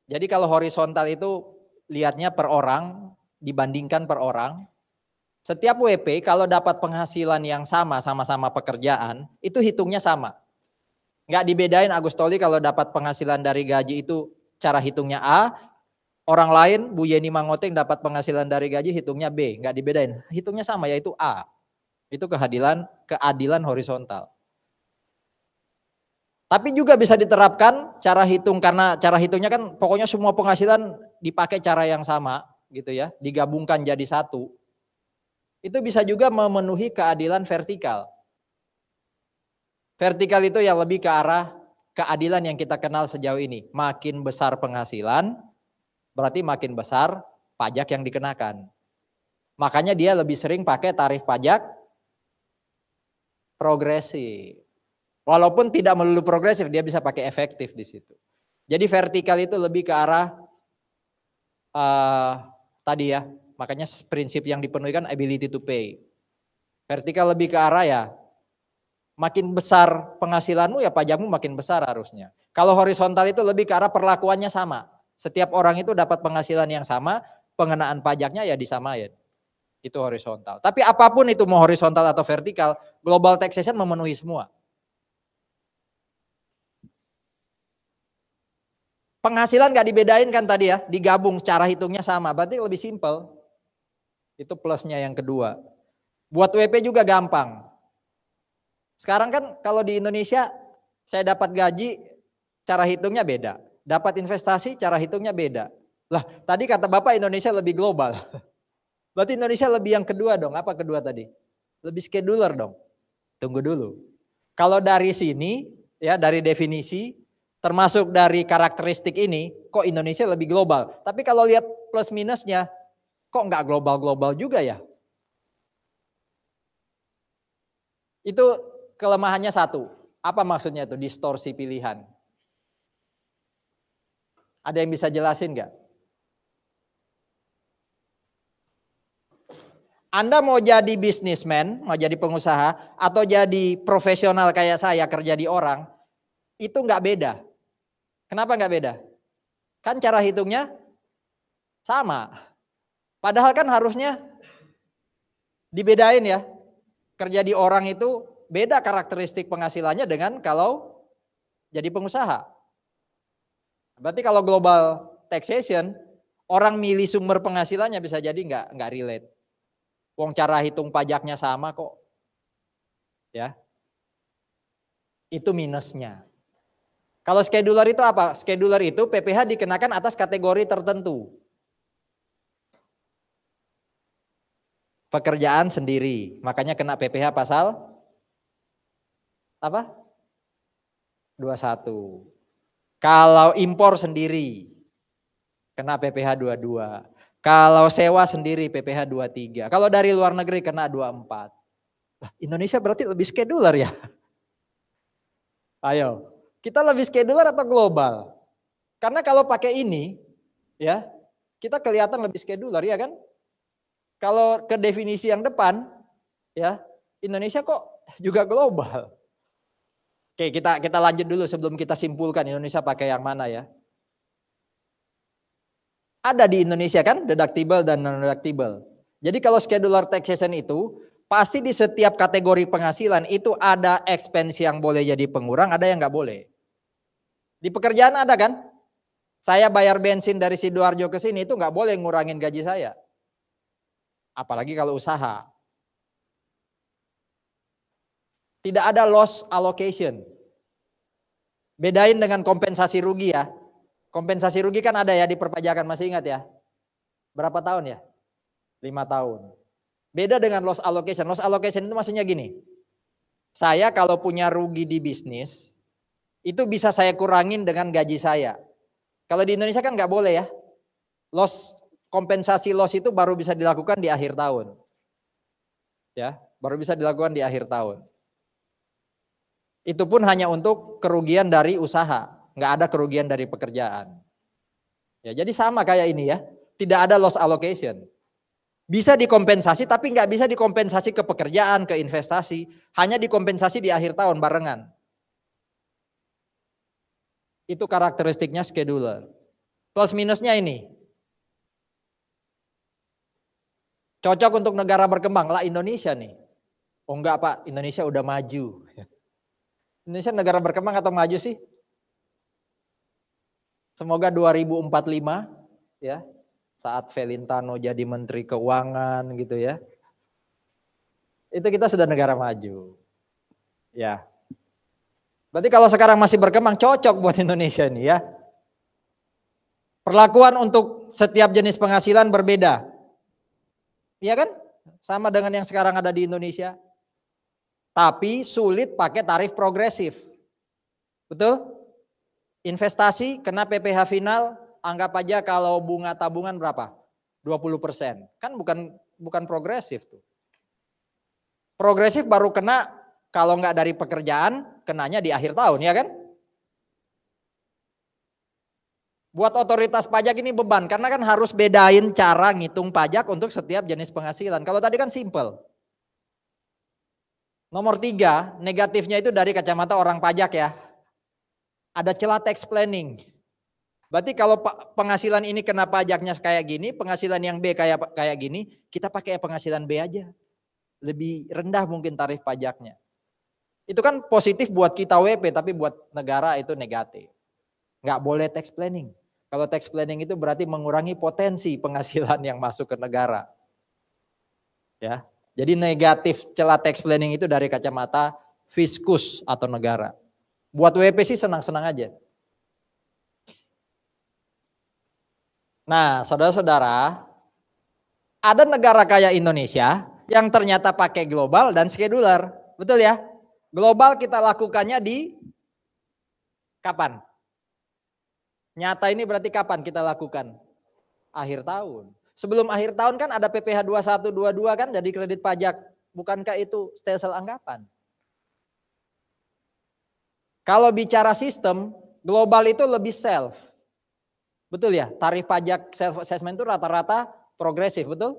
jadi kalau horizontal itu lihatnya per orang, dibandingkan per orang, setiap WP kalau dapat penghasilan yang sama, sama-sama pekerjaan, itu hitungnya sama. Nggak dibedain Agustoli kalau dapat penghasilan dari gaji itu cara hitungnya A, orang lain Bu Yeni Mangoteng dapat penghasilan dari gaji hitungnya B, nggak dibedain. Hitungnya sama yaitu A. Itu kehadilan keadilan horizontal. Tapi juga bisa diterapkan cara hitung karena cara hitungnya kan pokoknya semua penghasilan dipakai cara yang sama gitu ya, digabungkan jadi satu. Itu bisa juga memenuhi keadilan vertikal. Vertikal itu yang lebih ke arah keadilan yang kita kenal sejauh ini. Makin besar penghasilan, berarti makin besar pajak yang dikenakan. Makanya dia lebih sering pakai tarif pajak progresif. Walaupun tidak melulu progresif, dia bisa pakai efektif di situ. Jadi vertikal itu lebih ke arah uh, tadi ya, makanya prinsip yang dipenuhi kan ability to pay. Vertikal lebih ke arah ya, makin besar penghasilanmu ya pajakmu makin besar harusnya. Kalau horizontal itu lebih ke arah perlakuannya sama. Setiap orang itu dapat penghasilan yang sama, pengenaan pajaknya ya disamain itu horizontal. Tapi apapun itu mau horizontal atau vertikal, global taxation memenuhi semua. Penghasilan gak dibedain kan tadi ya, digabung cara hitungnya sama, berarti lebih simple. Itu plusnya yang kedua. Buat WP juga gampang. Sekarang kan kalau di Indonesia saya dapat gaji, cara hitungnya beda. Dapat investasi, cara hitungnya beda. Lah tadi kata Bapak Indonesia lebih global. Berarti Indonesia lebih yang kedua dong. Apa kedua tadi? Lebih scheduler dong. Tunggu dulu. Kalau dari sini, ya dari definisi, termasuk dari karakteristik ini, kok Indonesia lebih global. Tapi kalau lihat plus minusnya, kok nggak global-global juga ya? Itu kelemahannya satu. Apa maksudnya itu distorsi pilihan? Ada yang bisa jelasin nggak? Anda mau jadi bisnismen, mau jadi pengusaha, atau jadi profesional kayak saya kerja di orang, itu nggak beda. Kenapa nggak beda? Kan cara hitungnya sama. Padahal kan harusnya dibedain ya. Kerja di orang itu beda karakteristik penghasilannya dengan kalau jadi pengusaha. Berarti kalau global taxation, orang milih sumber penghasilannya bisa jadi nggak nggak relate. Wong cara hitung pajaknya sama kok. Ya. Itu minusnya. Kalau scheduler itu apa? Scheduler itu PPH dikenakan atas kategori tertentu. Pekerjaan sendiri, makanya kena PPH pasal apa? 21. Kalau impor sendiri kena PPH 22. Kalau sewa sendiri PPH 23. Kalau dari luar negeri kena 24. Lah, Indonesia berarti lebih scheduler ya? Ayo, kita lebih scheduler atau global? Karena kalau pakai ini, ya kita kelihatan lebih scheduler ya kan? Kalau ke definisi yang depan, ya Indonesia kok juga global. Oke, kita kita lanjut dulu sebelum kita simpulkan Indonesia pakai yang mana ya. Ada di Indonesia kan, deductible dan non-deductible. Jadi kalau scheduler taxation itu, pasti di setiap kategori penghasilan itu ada expense yang boleh jadi pengurang, ada yang nggak boleh. Di pekerjaan ada kan? Saya bayar bensin dari Sidoarjo ke sini itu nggak boleh ngurangin gaji saya. Apalagi kalau usaha. Tidak ada loss allocation. Bedain dengan kompensasi rugi ya. Kompensasi rugi kan ada ya di perpajakan, masih ingat ya? Berapa tahun ya? Lima tahun. Beda dengan loss allocation. Loss allocation itu maksudnya gini. Saya kalau punya rugi di bisnis, itu bisa saya kurangin dengan gaji saya. Kalau di Indonesia kan nggak boleh ya. Loss kompensasi loss itu baru bisa dilakukan di akhir tahun. Ya, baru bisa dilakukan di akhir tahun. Itu pun hanya untuk kerugian dari usaha nggak ada kerugian dari pekerjaan. Ya, jadi sama kayak ini ya, tidak ada loss allocation. Bisa dikompensasi tapi nggak bisa dikompensasi ke pekerjaan, ke investasi, hanya dikompensasi di akhir tahun barengan. Itu karakteristiknya scheduler. Plus minusnya ini. Cocok untuk negara berkembang, lah Indonesia nih. Oh enggak Pak, Indonesia udah maju. Indonesia negara berkembang atau maju sih? Semoga 2045 ya saat Velintano jadi menteri keuangan gitu ya. Itu kita sudah negara maju. Ya. Berarti kalau sekarang masih berkembang cocok buat Indonesia ini ya. Perlakuan untuk setiap jenis penghasilan berbeda. Iya kan? Sama dengan yang sekarang ada di Indonesia. Tapi sulit pakai tarif progresif. Betul? Investasi kena PPh final, anggap aja kalau bunga tabungan berapa? 20%. Kan bukan bukan progresif tuh. Progresif baru kena kalau nggak dari pekerjaan, kenanya di akhir tahun ya kan? Buat otoritas pajak ini beban karena kan harus bedain cara ngitung pajak untuk setiap jenis penghasilan. Kalau tadi kan simple. Nomor tiga, negatifnya itu dari kacamata orang pajak ya ada celah tax planning. Berarti kalau penghasilan ini kena pajaknya kayak gini, penghasilan yang B kayak kayak gini, kita pakai penghasilan B aja. Lebih rendah mungkin tarif pajaknya. Itu kan positif buat kita WP, tapi buat negara itu negatif. Nggak boleh tax planning. Kalau tax planning itu berarti mengurangi potensi penghasilan yang masuk ke negara. Ya, jadi negatif celah tax planning itu dari kacamata fiskus atau negara. Buat WP sih senang-senang aja. Nah, saudara-saudara, ada negara kaya Indonesia yang ternyata pakai global dan scheduler. Betul ya? Global kita lakukannya di kapan? Nyata ini berarti kapan kita lakukan? Akhir tahun. Sebelum akhir tahun kan ada PPh 2122 kan dari kredit pajak. Bukankah itu stelsel anggapan? Kalau bicara sistem, global itu lebih self. Betul ya? Tarif pajak self assessment itu rata-rata progresif, betul?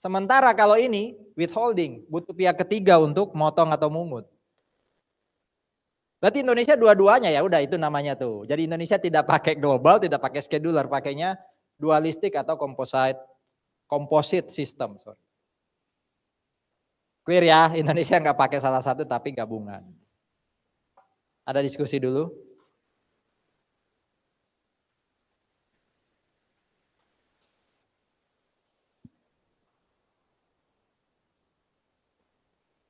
Sementara kalau ini withholding, butuh pihak ketiga untuk motong atau mungut. Berarti Indonesia dua-duanya ya udah itu namanya tuh. Jadi Indonesia tidak pakai global, tidak pakai scheduler, pakainya dualistik atau composite composite system. Sorry. Clear ya, Indonesia nggak pakai salah satu tapi gabungan. Ada diskusi dulu?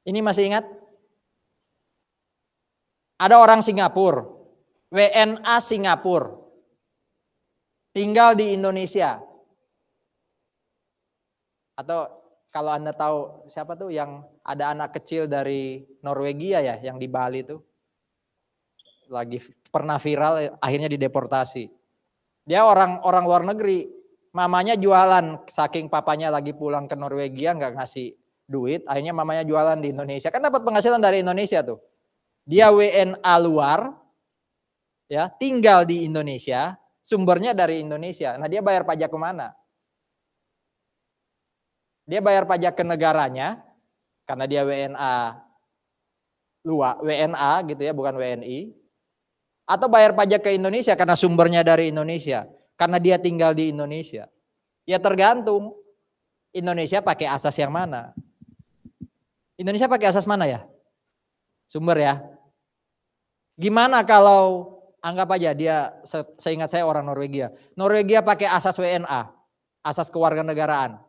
Ini masih ingat? Ada orang Singapura, WNA Singapura, tinggal di Indonesia. Atau kalau Anda tahu siapa tuh yang ada anak kecil dari Norwegia ya yang di Bali tuh? lagi pernah viral eh, akhirnya dideportasi. Dia orang orang luar negeri, mamanya jualan saking papanya lagi pulang ke Norwegia nggak ngasih duit, akhirnya mamanya jualan di Indonesia. Kan dapat penghasilan dari Indonesia tuh. Dia WNA luar ya, tinggal di Indonesia, sumbernya dari Indonesia. Nah, dia bayar pajak kemana? Dia bayar pajak ke negaranya karena dia WNA luar WNA gitu ya, bukan WNI atau bayar pajak ke Indonesia karena sumbernya dari Indonesia, karena dia tinggal di Indonesia. Ya tergantung Indonesia pakai asas yang mana. Indonesia pakai asas mana ya? Sumber ya. Gimana kalau anggap aja dia seingat saya orang Norwegia. Norwegia pakai asas WNA, asas kewarganegaraan.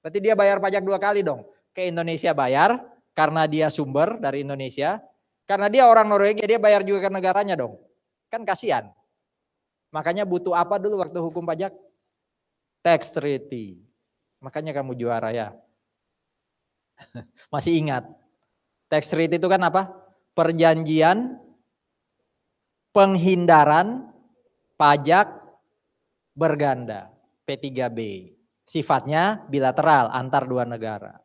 Berarti dia bayar pajak dua kali dong. Ke Indonesia bayar karena dia sumber dari Indonesia, karena dia orang Norwegia, dia bayar juga ke negaranya dong. Kan kasihan. Makanya butuh apa dulu waktu hukum pajak? Tax treaty. Makanya kamu juara ya. Masih ingat. Tax treaty itu kan apa? Perjanjian penghindaran pajak berganda P3B. Sifatnya bilateral antar dua negara.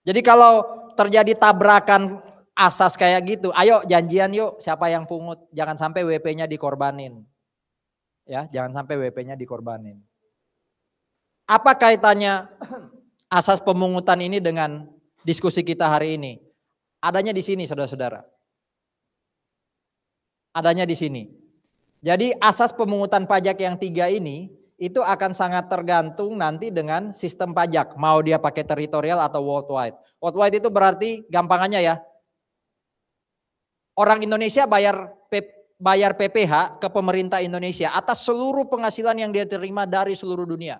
Jadi kalau terjadi tabrakan asas kayak gitu. Ayo janjian yuk siapa yang pungut. Jangan sampai WP-nya dikorbanin. Ya, jangan sampai WP-nya dikorbanin. Apa kaitannya asas pemungutan ini dengan diskusi kita hari ini? Adanya di sini saudara-saudara. Adanya di sini. Jadi asas pemungutan pajak yang tiga ini itu akan sangat tergantung nanti dengan sistem pajak. Mau dia pakai teritorial atau worldwide. Worldwide itu berarti gampangannya ya, orang Indonesia bayar bayar PPH ke pemerintah Indonesia atas seluruh penghasilan yang dia terima dari seluruh dunia.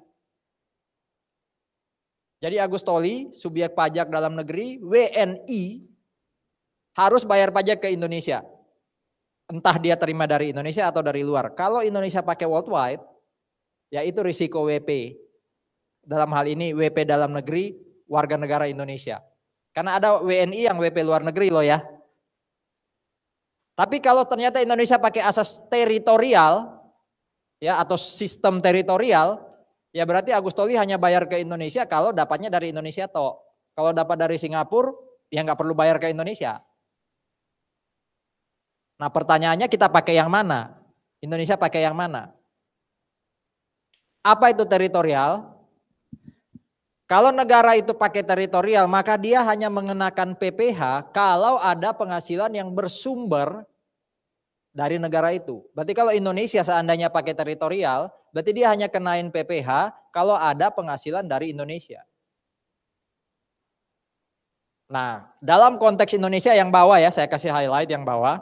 Jadi Agus Toli, subjek pajak dalam negeri, WNI harus bayar pajak ke Indonesia. Entah dia terima dari Indonesia atau dari luar. Kalau Indonesia pakai worldwide, yaitu risiko WP. Dalam hal ini WP dalam negeri, warga negara Indonesia. Karena ada WNI yang WP luar negeri loh ya. Tapi kalau ternyata Indonesia pakai asas teritorial ya atau sistem teritorial, ya berarti Agustoli hanya bayar ke Indonesia kalau dapatnya dari Indonesia toh. Kalau dapat dari Singapura, ya nggak perlu bayar ke Indonesia. Nah pertanyaannya kita pakai yang mana? Indonesia pakai yang mana? Apa itu teritorial? Kalau negara itu pakai teritorial, maka dia hanya mengenakan PPH kalau ada penghasilan yang bersumber dari negara itu. Berarti kalau Indonesia seandainya pakai teritorial, berarti dia hanya kenain PPH kalau ada penghasilan dari Indonesia. Nah, dalam konteks Indonesia yang bawah ya, saya kasih highlight yang bawah.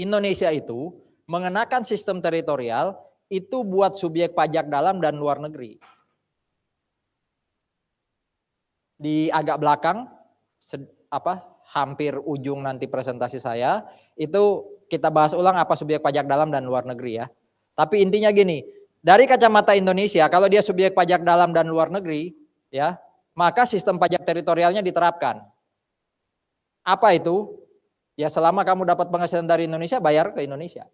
Indonesia itu mengenakan sistem teritorial itu buat subjek pajak dalam dan luar negeri di agak belakang sed, apa hampir ujung nanti presentasi saya itu kita bahas ulang apa subjek pajak dalam dan luar negeri ya. Tapi intinya gini, dari kacamata Indonesia kalau dia subjek pajak dalam dan luar negeri ya, maka sistem pajak teritorialnya diterapkan. Apa itu? Ya selama kamu dapat penghasilan dari Indonesia bayar ke Indonesia.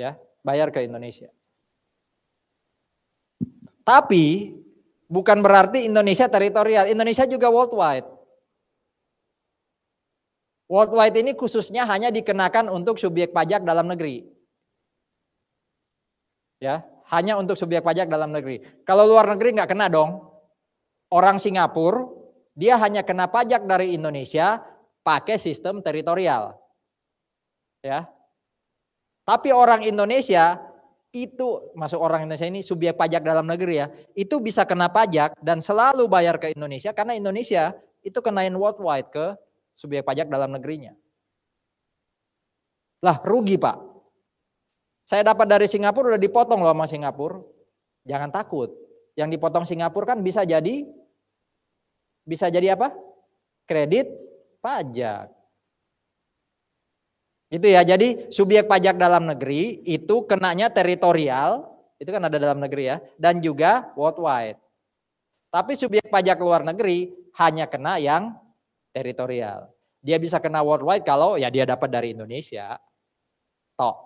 Ya, bayar ke Indonesia. Tapi Bukan berarti Indonesia teritorial. Indonesia juga worldwide. Worldwide ini khususnya hanya dikenakan untuk subjek pajak dalam negeri. Ya, hanya untuk subjek pajak dalam negeri. Kalau luar negeri nggak kena dong. Orang Singapura dia hanya kena pajak dari Indonesia pakai sistem teritorial. Ya. Tapi orang Indonesia itu masuk orang Indonesia ini subyek pajak dalam negeri ya, itu bisa kena pajak dan selalu bayar ke Indonesia karena Indonesia itu kenain worldwide ke subyek pajak dalam negerinya. Lah rugi pak. Saya dapat dari Singapura udah dipotong loh sama Singapura. Jangan takut. Yang dipotong Singapura kan bisa jadi bisa jadi apa? Kredit pajak. Itu ya. Jadi subjek pajak dalam negeri itu kenanya teritorial, itu kan ada dalam negeri ya, dan juga worldwide. Tapi subjek pajak luar negeri hanya kena yang teritorial. Dia bisa kena worldwide kalau ya dia dapat dari Indonesia. Tok.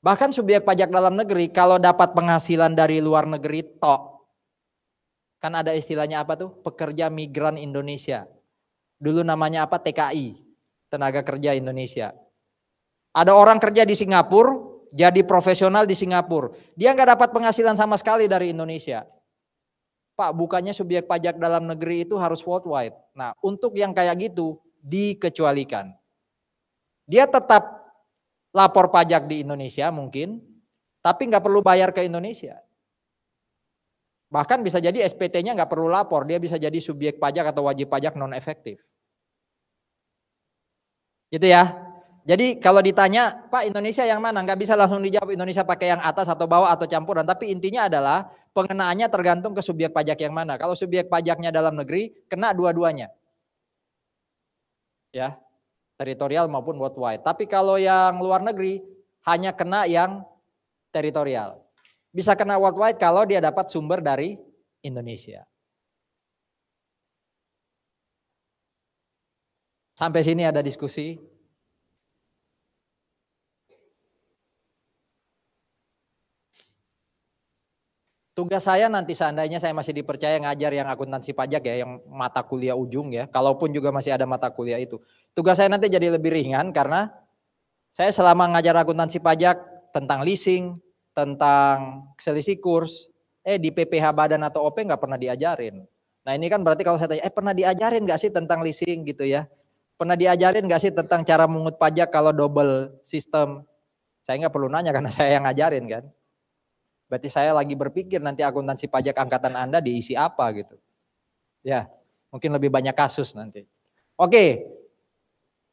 Bahkan subjek pajak dalam negeri kalau dapat penghasilan dari luar negeri tok. Kan ada istilahnya apa tuh? Pekerja migran Indonesia. Dulu namanya apa? TKI tenaga kerja Indonesia. Ada orang kerja di Singapura, jadi profesional di Singapura. Dia nggak dapat penghasilan sama sekali dari Indonesia. Pak, bukannya subjek pajak dalam negeri itu harus worldwide. Nah, untuk yang kayak gitu, dikecualikan. Dia tetap lapor pajak di Indonesia mungkin, tapi nggak perlu bayar ke Indonesia. Bahkan bisa jadi SPT-nya nggak perlu lapor, dia bisa jadi subjek pajak atau wajib pajak non-efektif. Gitu ya. Jadi kalau ditanya, Pak Indonesia yang mana? Nggak bisa langsung dijawab Indonesia pakai yang atas atau bawah atau campuran. Tapi intinya adalah pengenaannya tergantung ke subjek pajak yang mana. Kalau subjek pajaknya dalam negeri, kena dua-duanya. Ya, teritorial maupun worldwide. Tapi kalau yang luar negeri, hanya kena yang teritorial. Bisa kena worldwide kalau dia dapat sumber dari Indonesia. Sampai sini ada diskusi. Tugas saya nanti seandainya saya masih dipercaya ngajar yang akuntansi pajak ya, yang mata kuliah ujung ya, kalaupun juga masih ada mata kuliah itu. Tugas saya nanti jadi lebih ringan karena saya selama ngajar akuntansi pajak tentang leasing, tentang selisih kurs, eh di PPH badan atau OP nggak pernah diajarin. Nah ini kan berarti kalau saya tanya, eh pernah diajarin nggak sih tentang leasing gitu ya? Pernah diajarin nggak sih tentang cara mengut pajak kalau double sistem? Saya nggak perlu nanya karena saya yang ngajarin kan. Berarti saya lagi berpikir nanti akuntansi pajak angkatan Anda diisi apa gitu. Ya, mungkin lebih banyak kasus nanti. Oke,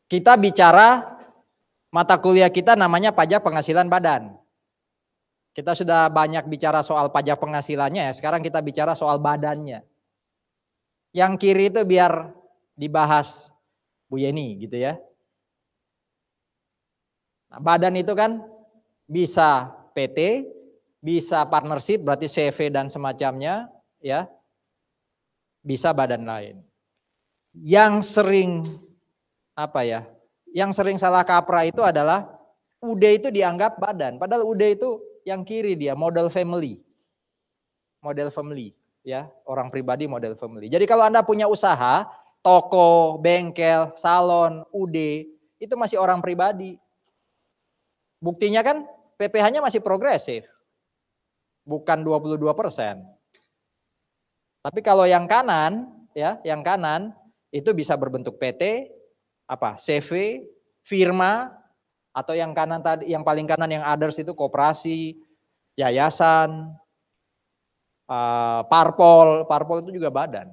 kita bicara mata kuliah kita namanya pajak penghasilan badan. Kita sudah banyak bicara soal pajak penghasilannya ya, sekarang kita bicara soal badannya. Yang kiri itu biar dibahas Bu Yeni gitu ya. Nah, badan itu kan bisa PT, bisa partnership berarti CV dan semacamnya ya. Bisa badan lain. Yang sering apa ya? Yang sering salah kaprah itu adalah UD itu dianggap badan, padahal UD itu yang kiri dia model family. Model family ya, orang pribadi model family. Jadi kalau Anda punya usaha, toko, bengkel, salon, UD, itu masih orang pribadi. Buktinya kan PPH-nya masih progresif. Bukan 22 persen. Tapi kalau yang kanan, ya, yang kanan itu bisa berbentuk PT, apa CV, firma, atau yang kanan tadi, yang paling kanan yang others itu koperasi, yayasan, eh, parpol, parpol itu juga badan.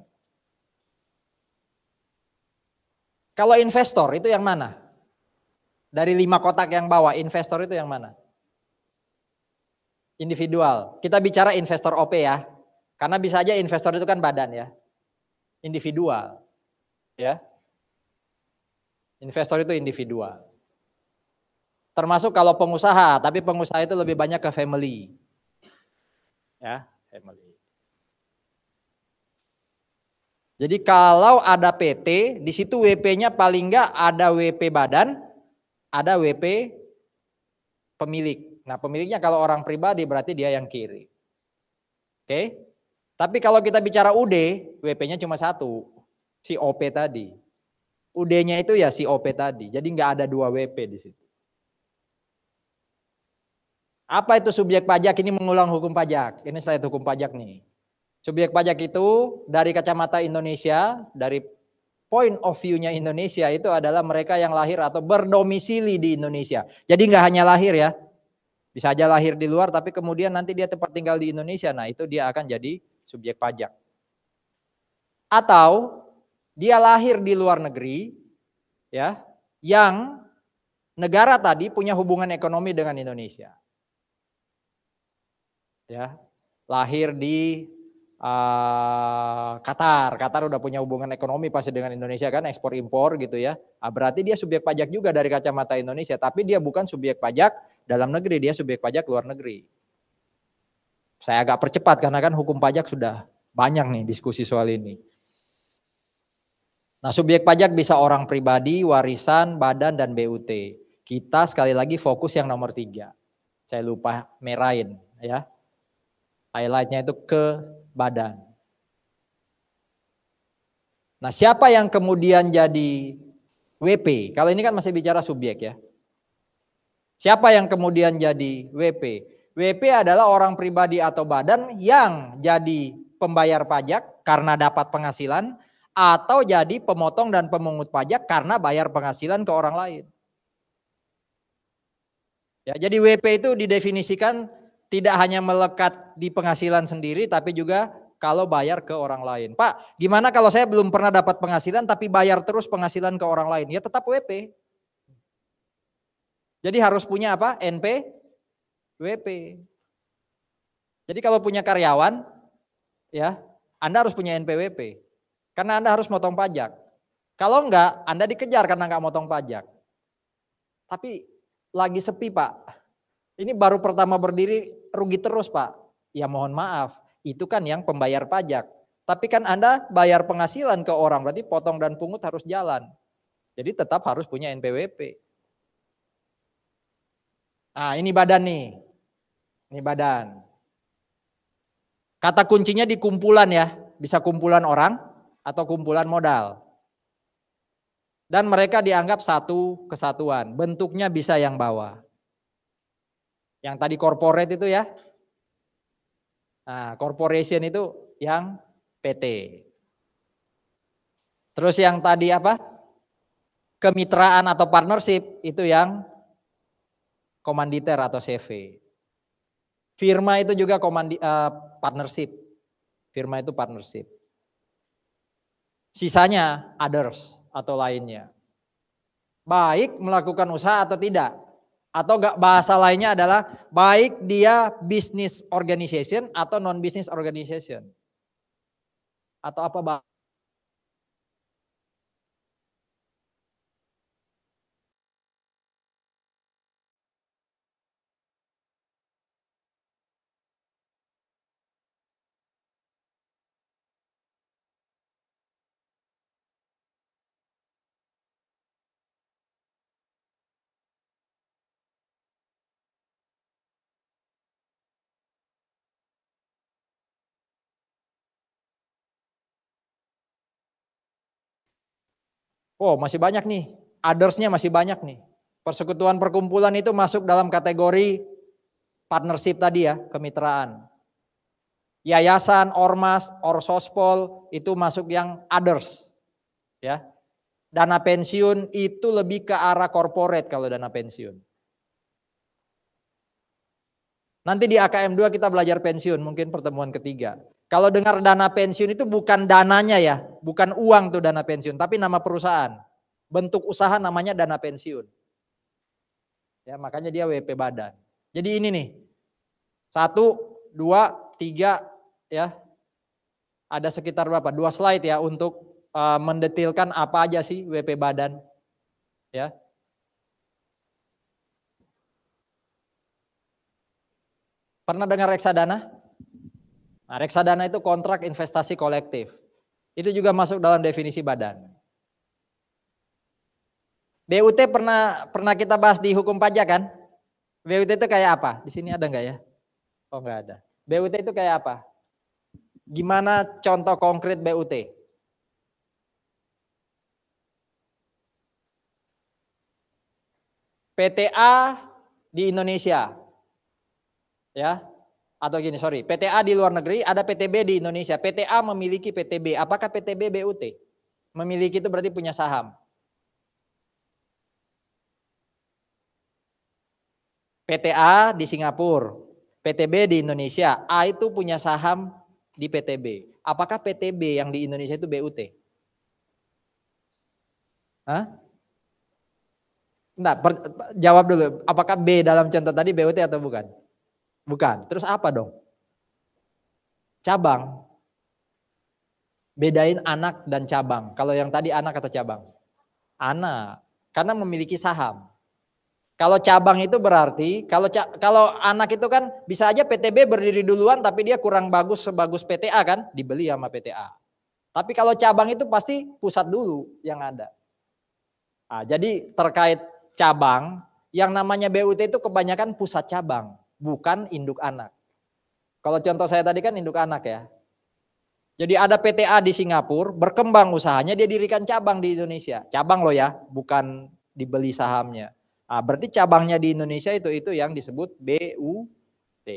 Kalau investor itu yang mana? Dari lima kotak yang bawah, investor itu yang mana? Individual. Kita bicara investor OP ya. Karena bisa aja investor itu kan badan ya. Individual. Ya. Investor itu individual. Termasuk kalau pengusaha, tapi pengusaha itu lebih banyak ke family. Ya, family. Jadi kalau ada PT, di situ WP-nya paling enggak ada WP badan, ada WP pemilik. Nah pemiliknya kalau orang pribadi berarti dia yang kiri. Oke? Tapi kalau kita bicara UD, WP-nya cuma satu, si OP tadi. UD-nya itu ya si OP tadi. Jadi enggak ada dua WP di situ. Apa itu subjek pajak? Ini mengulang hukum pajak. Ini slide hukum pajak nih. Subyek pajak itu dari kacamata Indonesia, dari point of view-nya Indonesia itu adalah mereka yang lahir atau berdomisili di Indonesia. Jadi nggak hanya lahir ya, bisa aja lahir di luar tapi kemudian nanti dia tempat tinggal di Indonesia, nah itu dia akan jadi subyek pajak. Atau dia lahir di luar negeri ya, yang negara tadi punya hubungan ekonomi dengan Indonesia. Ya, lahir di uh, Qatar. Qatar udah punya hubungan ekonomi pasti dengan Indonesia kan ekspor impor gitu ya. Uh, berarti dia subjek pajak juga dari kacamata Indonesia, tapi dia bukan subjek pajak dalam negeri, dia subjek pajak luar negeri. Saya agak percepat karena kan hukum pajak sudah banyak nih diskusi soal ini. Nah, subjek pajak bisa orang pribadi, warisan, badan, dan BUT. Kita sekali lagi fokus yang nomor tiga. Saya lupa merahin, ya. Highlightnya itu ke badan. Nah, siapa yang kemudian jadi WP? Kalau ini kan masih bicara subjek ya. Siapa yang kemudian jadi WP? WP adalah orang pribadi atau badan yang jadi pembayar pajak karena dapat penghasilan atau jadi pemotong dan pemungut pajak karena bayar penghasilan ke orang lain. Ya, jadi WP itu didefinisikan tidak hanya melekat di penghasilan sendiri tapi juga kalau bayar ke orang lain. Pak, gimana kalau saya belum pernah dapat penghasilan tapi bayar terus penghasilan ke orang lain? Ya tetap WP. Jadi harus punya apa? NP, WP. Jadi kalau punya karyawan, ya Anda harus punya NPWP. Karena Anda harus motong pajak. Kalau enggak, Anda dikejar karena enggak motong pajak. Tapi lagi sepi Pak, ini baru pertama berdiri rugi terus Pak. Ya mohon maaf, itu kan yang pembayar pajak. Tapi kan Anda bayar penghasilan ke orang, berarti potong dan pungut harus jalan. Jadi tetap harus punya NPWP. Nah ini badan nih, ini badan. Kata kuncinya di kumpulan ya, bisa kumpulan orang atau kumpulan modal. Dan mereka dianggap satu kesatuan, bentuknya bisa yang bawah. Yang tadi corporate itu ya. Nah, corporation itu yang PT. Terus yang tadi apa? Kemitraan atau partnership itu yang komanditer atau CV. Firma itu juga komandi, uh, partnership. Firma itu partnership. Sisanya others atau lainnya. Baik melakukan usaha atau tidak. Atau gak bahasa lainnya adalah baik dia business organization atau non business organization. Atau apa Oh masih banyak nih. Othersnya masih banyak nih. Persekutuan perkumpulan itu masuk dalam kategori partnership tadi ya, kemitraan. Yayasan, ormas, orsospol itu masuk yang others. Ya. Dana pensiun itu lebih ke arah corporate kalau dana pensiun. Nanti di AKM 2 kita belajar pensiun, mungkin pertemuan ketiga. Kalau dengar dana pensiun itu bukan dananya ya, bukan uang tuh dana pensiun, tapi nama perusahaan. Bentuk usaha namanya dana pensiun. Ya, makanya dia WP badan. Jadi ini nih. Satu, dua, tiga ya. Ada sekitar berapa? Dua slide ya untuk uh, mendetilkan apa aja sih WP badan. Ya. Pernah dengar reksadana? Nah, reksadana itu kontrak investasi kolektif. Itu juga masuk dalam definisi badan. BUT pernah pernah kita bahas di hukum pajak kan? BUT itu kayak apa? Di sini ada nggak ya? Oh nggak ada. BUT itu kayak apa? Gimana contoh konkret BUT? PTA di Indonesia. Ya atau gini sorry PTA di luar negeri ada PTB di Indonesia PTA memiliki PTB apakah PTB BUT memiliki itu berarti punya saham PTA di Singapura PTB di Indonesia A itu punya saham di PTB apakah PTB yang di Indonesia itu BUT Hah? Nah, jawab dulu. Apakah B dalam contoh tadi BUT atau bukan? Bukan. Terus apa dong? Cabang. Bedain anak dan cabang. Kalau yang tadi anak atau cabang? Anak. Karena memiliki saham. Kalau cabang itu berarti kalau kalau anak itu kan bisa aja PTB berdiri duluan tapi dia kurang bagus sebagus PTA kan dibeli sama PTA. Tapi kalau cabang itu pasti pusat dulu yang ada. Nah, jadi terkait cabang yang namanya BUT itu kebanyakan pusat cabang bukan induk anak. Kalau contoh saya tadi kan induk anak ya. Jadi ada PTA di Singapura, berkembang usahanya, dia dirikan cabang di Indonesia. Cabang loh ya, bukan dibeli sahamnya. Nah, berarti cabangnya di Indonesia itu itu yang disebut BUT.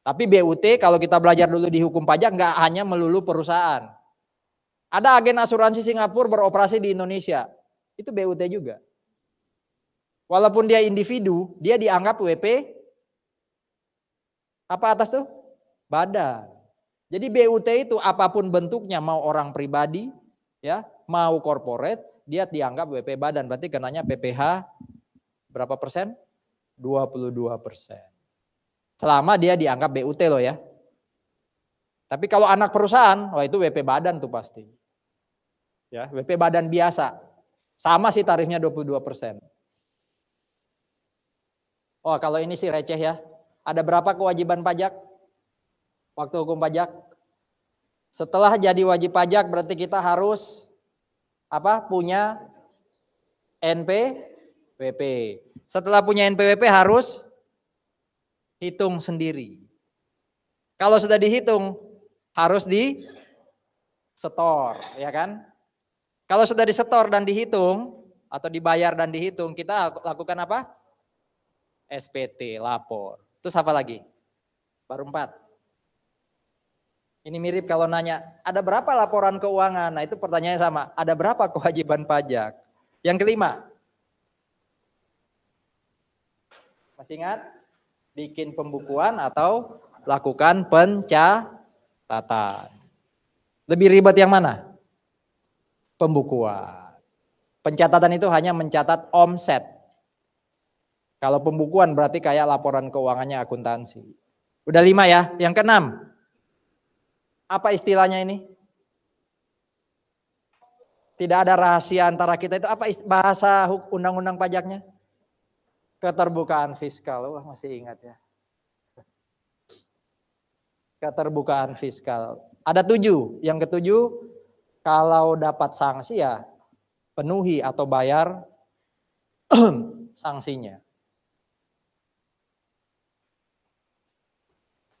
Tapi BUT kalau kita belajar dulu di hukum pajak nggak hanya melulu perusahaan. Ada agen asuransi Singapura beroperasi di Indonesia. Itu BUT juga. Walaupun dia individu, dia dianggap WP apa atas tuh? Badan. Jadi BUT itu apapun bentuknya mau orang pribadi ya, mau korporat, dia dianggap WP badan. Berarti kenanya PPH berapa persen? 22 persen. Selama dia dianggap BUT loh ya. Tapi kalau anak perusahaan, wah itu WP badan tuh pasti. Ya, WP badan biasa. Sama sih tarifnya 22%. Oh, kalau ini sih receh ya. Ada berapa kewajiban pajak? Waktu hukum pajak? Setelah jadi wajib pajak berarti kita harus apa? Punya NPWP. Setelah punya NPWP harus hitung sendiri. Kalau sudah dihitung harus di setor, ya kan? Kalau sudah disetor dan dihitung atau dibayar dan dihitung, kita lakukan apa? SPT, lapor. Terus apa lagi? Baru empat. Ini mirip kalau nanya, ada berapa laporan keuangan? Nah itu pertanyaannya sama, ada berapa kewajiban pajak? Yang kelima, masih ingat? Bikin pembukuan atau lakukan pencatatan. Lebih ribet yang mana? Pembukuan. Pencatatan itu hanya mencatat omset. Kalau pembukuan berarti kayak laporan keuangannya akuntansi. Udah lima ya. Yang keenam, apa istilahnya ini? Tidak ada rahasia antara kita itu apa bahasa undang-undang pajaknya? Keterbukaan fiskal. Wah, masih ingat ya. Keterbukaan fiskal. Ada tujuh. Yang ketujuh, kalau dapat sanksi ya penuhi atau bayar sanksinya.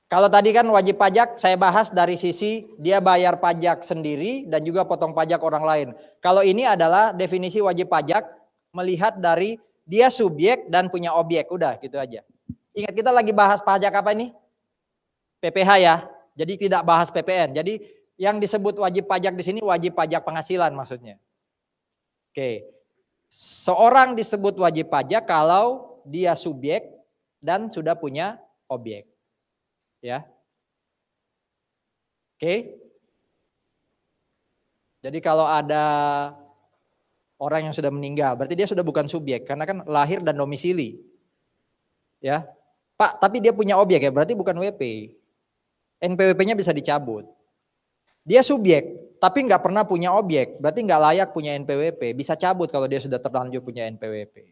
Kalau tadi kan wajib pajak saya bahas dari sisi dia bayar pajak sendiri dan juga potong pajak orang lain. Kalau ini adalah definisi wajib pajak melihat dari dia subjek dan punya objek. Udah gitu aja. Ingat kita lagi bahas pajak apa ini? PPH ya. Jadi tidak bahas PPN. Jadi yang disebut wajib pajak di sini wajib pajak penghasilan maksudnya. Oke. Seorang disebut wajib pajak kalau dia subjek dan sudah punya objek. Ya. Oke. Jadi kalau ada orang yang sudah meninggal, berarti dia sudah bukan subjek karena kan lahir dan domisili. Ya. Pak, tapi dia punya objek ya, berarti bukan WP. NPWP-nya bisa dicabut. Dia subjek, tapi nggak pernah punya objek, berarti nggak layak punya NPWP. Bisa cabut kalau dia sudah terlanjur punya NPWP.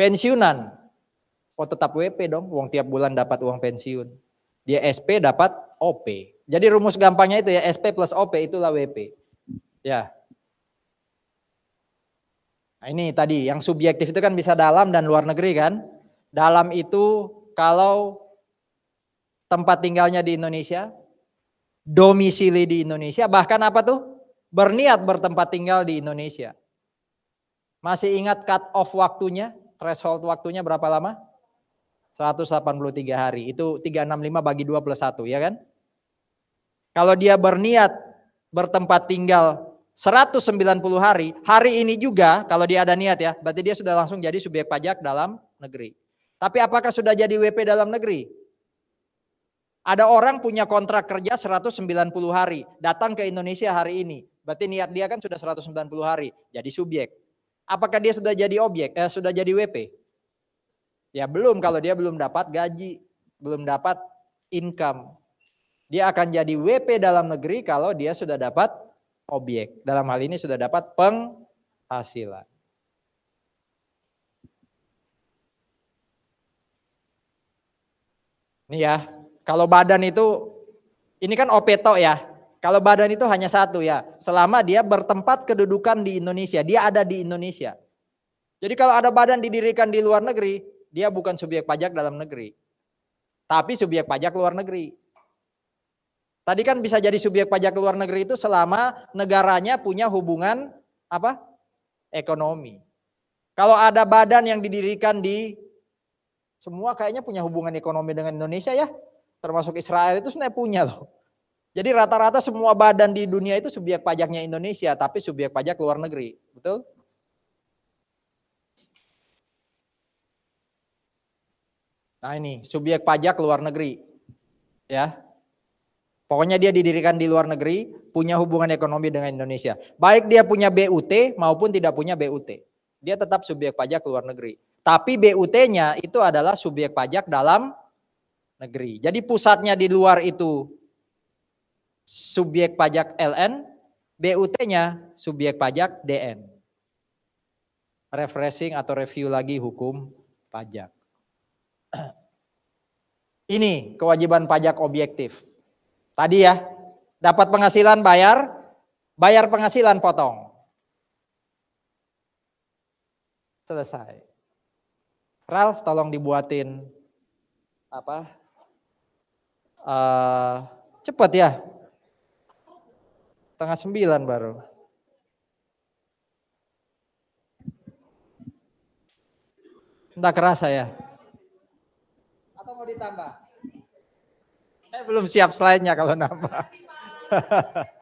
Pensiunan, oh tetap WP dong, uang tiap bulan dapat uang pensiun. Dia SP dapat OP. Jadi rumus gampangnya itu ya SP plus OP itulah WP. Ya. Nah, ini tadi yang subjektif itu kan bisa dalam dan luar negeri kan. Dalam itu kalau tempat tinggalnya di Indonesia, domisili di Indonesia, bahkan apa tuh? Berniat bertempat tinggal di Indonesia. Masih ingat cut off waktunya, threshold waktunya berapa lama? 183 hari. Itu 365 bagi 2 plus 1 ya kan? Kalau dia berniat bertempat tinggal 190 hari, hari ini juga kalau dia ada niat ya, berarti dia sudah langsung jadi subjek pajak dalam negeri. Tapi apakah sudah jadi WP dalam negeri? Ada orang punya kontrak kerja 190 hari, datang ke Indonesia hari ini. Berarti niat dia kan sudah 190 hari, jadi subjek. Apakah dia sudah jadi objek, eh, sudah jadi WP? Ya belum kalau dia belum dapat gaji, belum dapat income. Dia akan jadi WP dalam negeri kalau dia sudah dapat objek. Dalam hal ini sudah dapat penghasilan. Ini ya, kalau badan itu ini kan opeto ya. Kalau badan itu hanya satu ya. Selama dia bertempat kedudukan di Indonesia, dia ada di Indonesia. Jadi kalau ada badan didirikan di luar negeri, dia bukan subjek pajak dalam negeri, tapi subjek pajak luar negeri. Tadi kan bisa jadi subjek pajak luar negeri itu selama negaranya punya hubungan apa? ekonomi. Kalau ada badan yang didirikan di semua kayaknya punya hubungan ekonomi dengan Indonesia ya, termasuk Israel itu sebenarnya punya loh. Jadi rata-rata semua badan di dunia itu subjek pajaknya Indonesia, tapi subjek pajak luar negeri, betul? Nah ini subjek pajak luar negeri, ya. Pokoknya dia didirikan di luar negeri, punya hubungan ekonomi dengan Indonesia. Baik dia punya BUT maupun tidak punya BUT. Dia tetap subjek pajak luar negeri. Tapi BUT-nya itu adalah subjek pajak dalam negeri. Jadi pusatnya di luar itu subjek pajak LN, BUT-nya subjek pajak DN. Refreshing atau review lagi hukum pajak. Ini kewajiban pajak objektif. Tadi ya, dapat penghasilan bayar, bayar penghasilan potong. Selesai. Ralph tolong dibuatin apa? Uh, cepet ya. Tengah sembilan baru. Tidak kerasa ya mau ditambah? Saya belum siap slide-nya kalau nambah.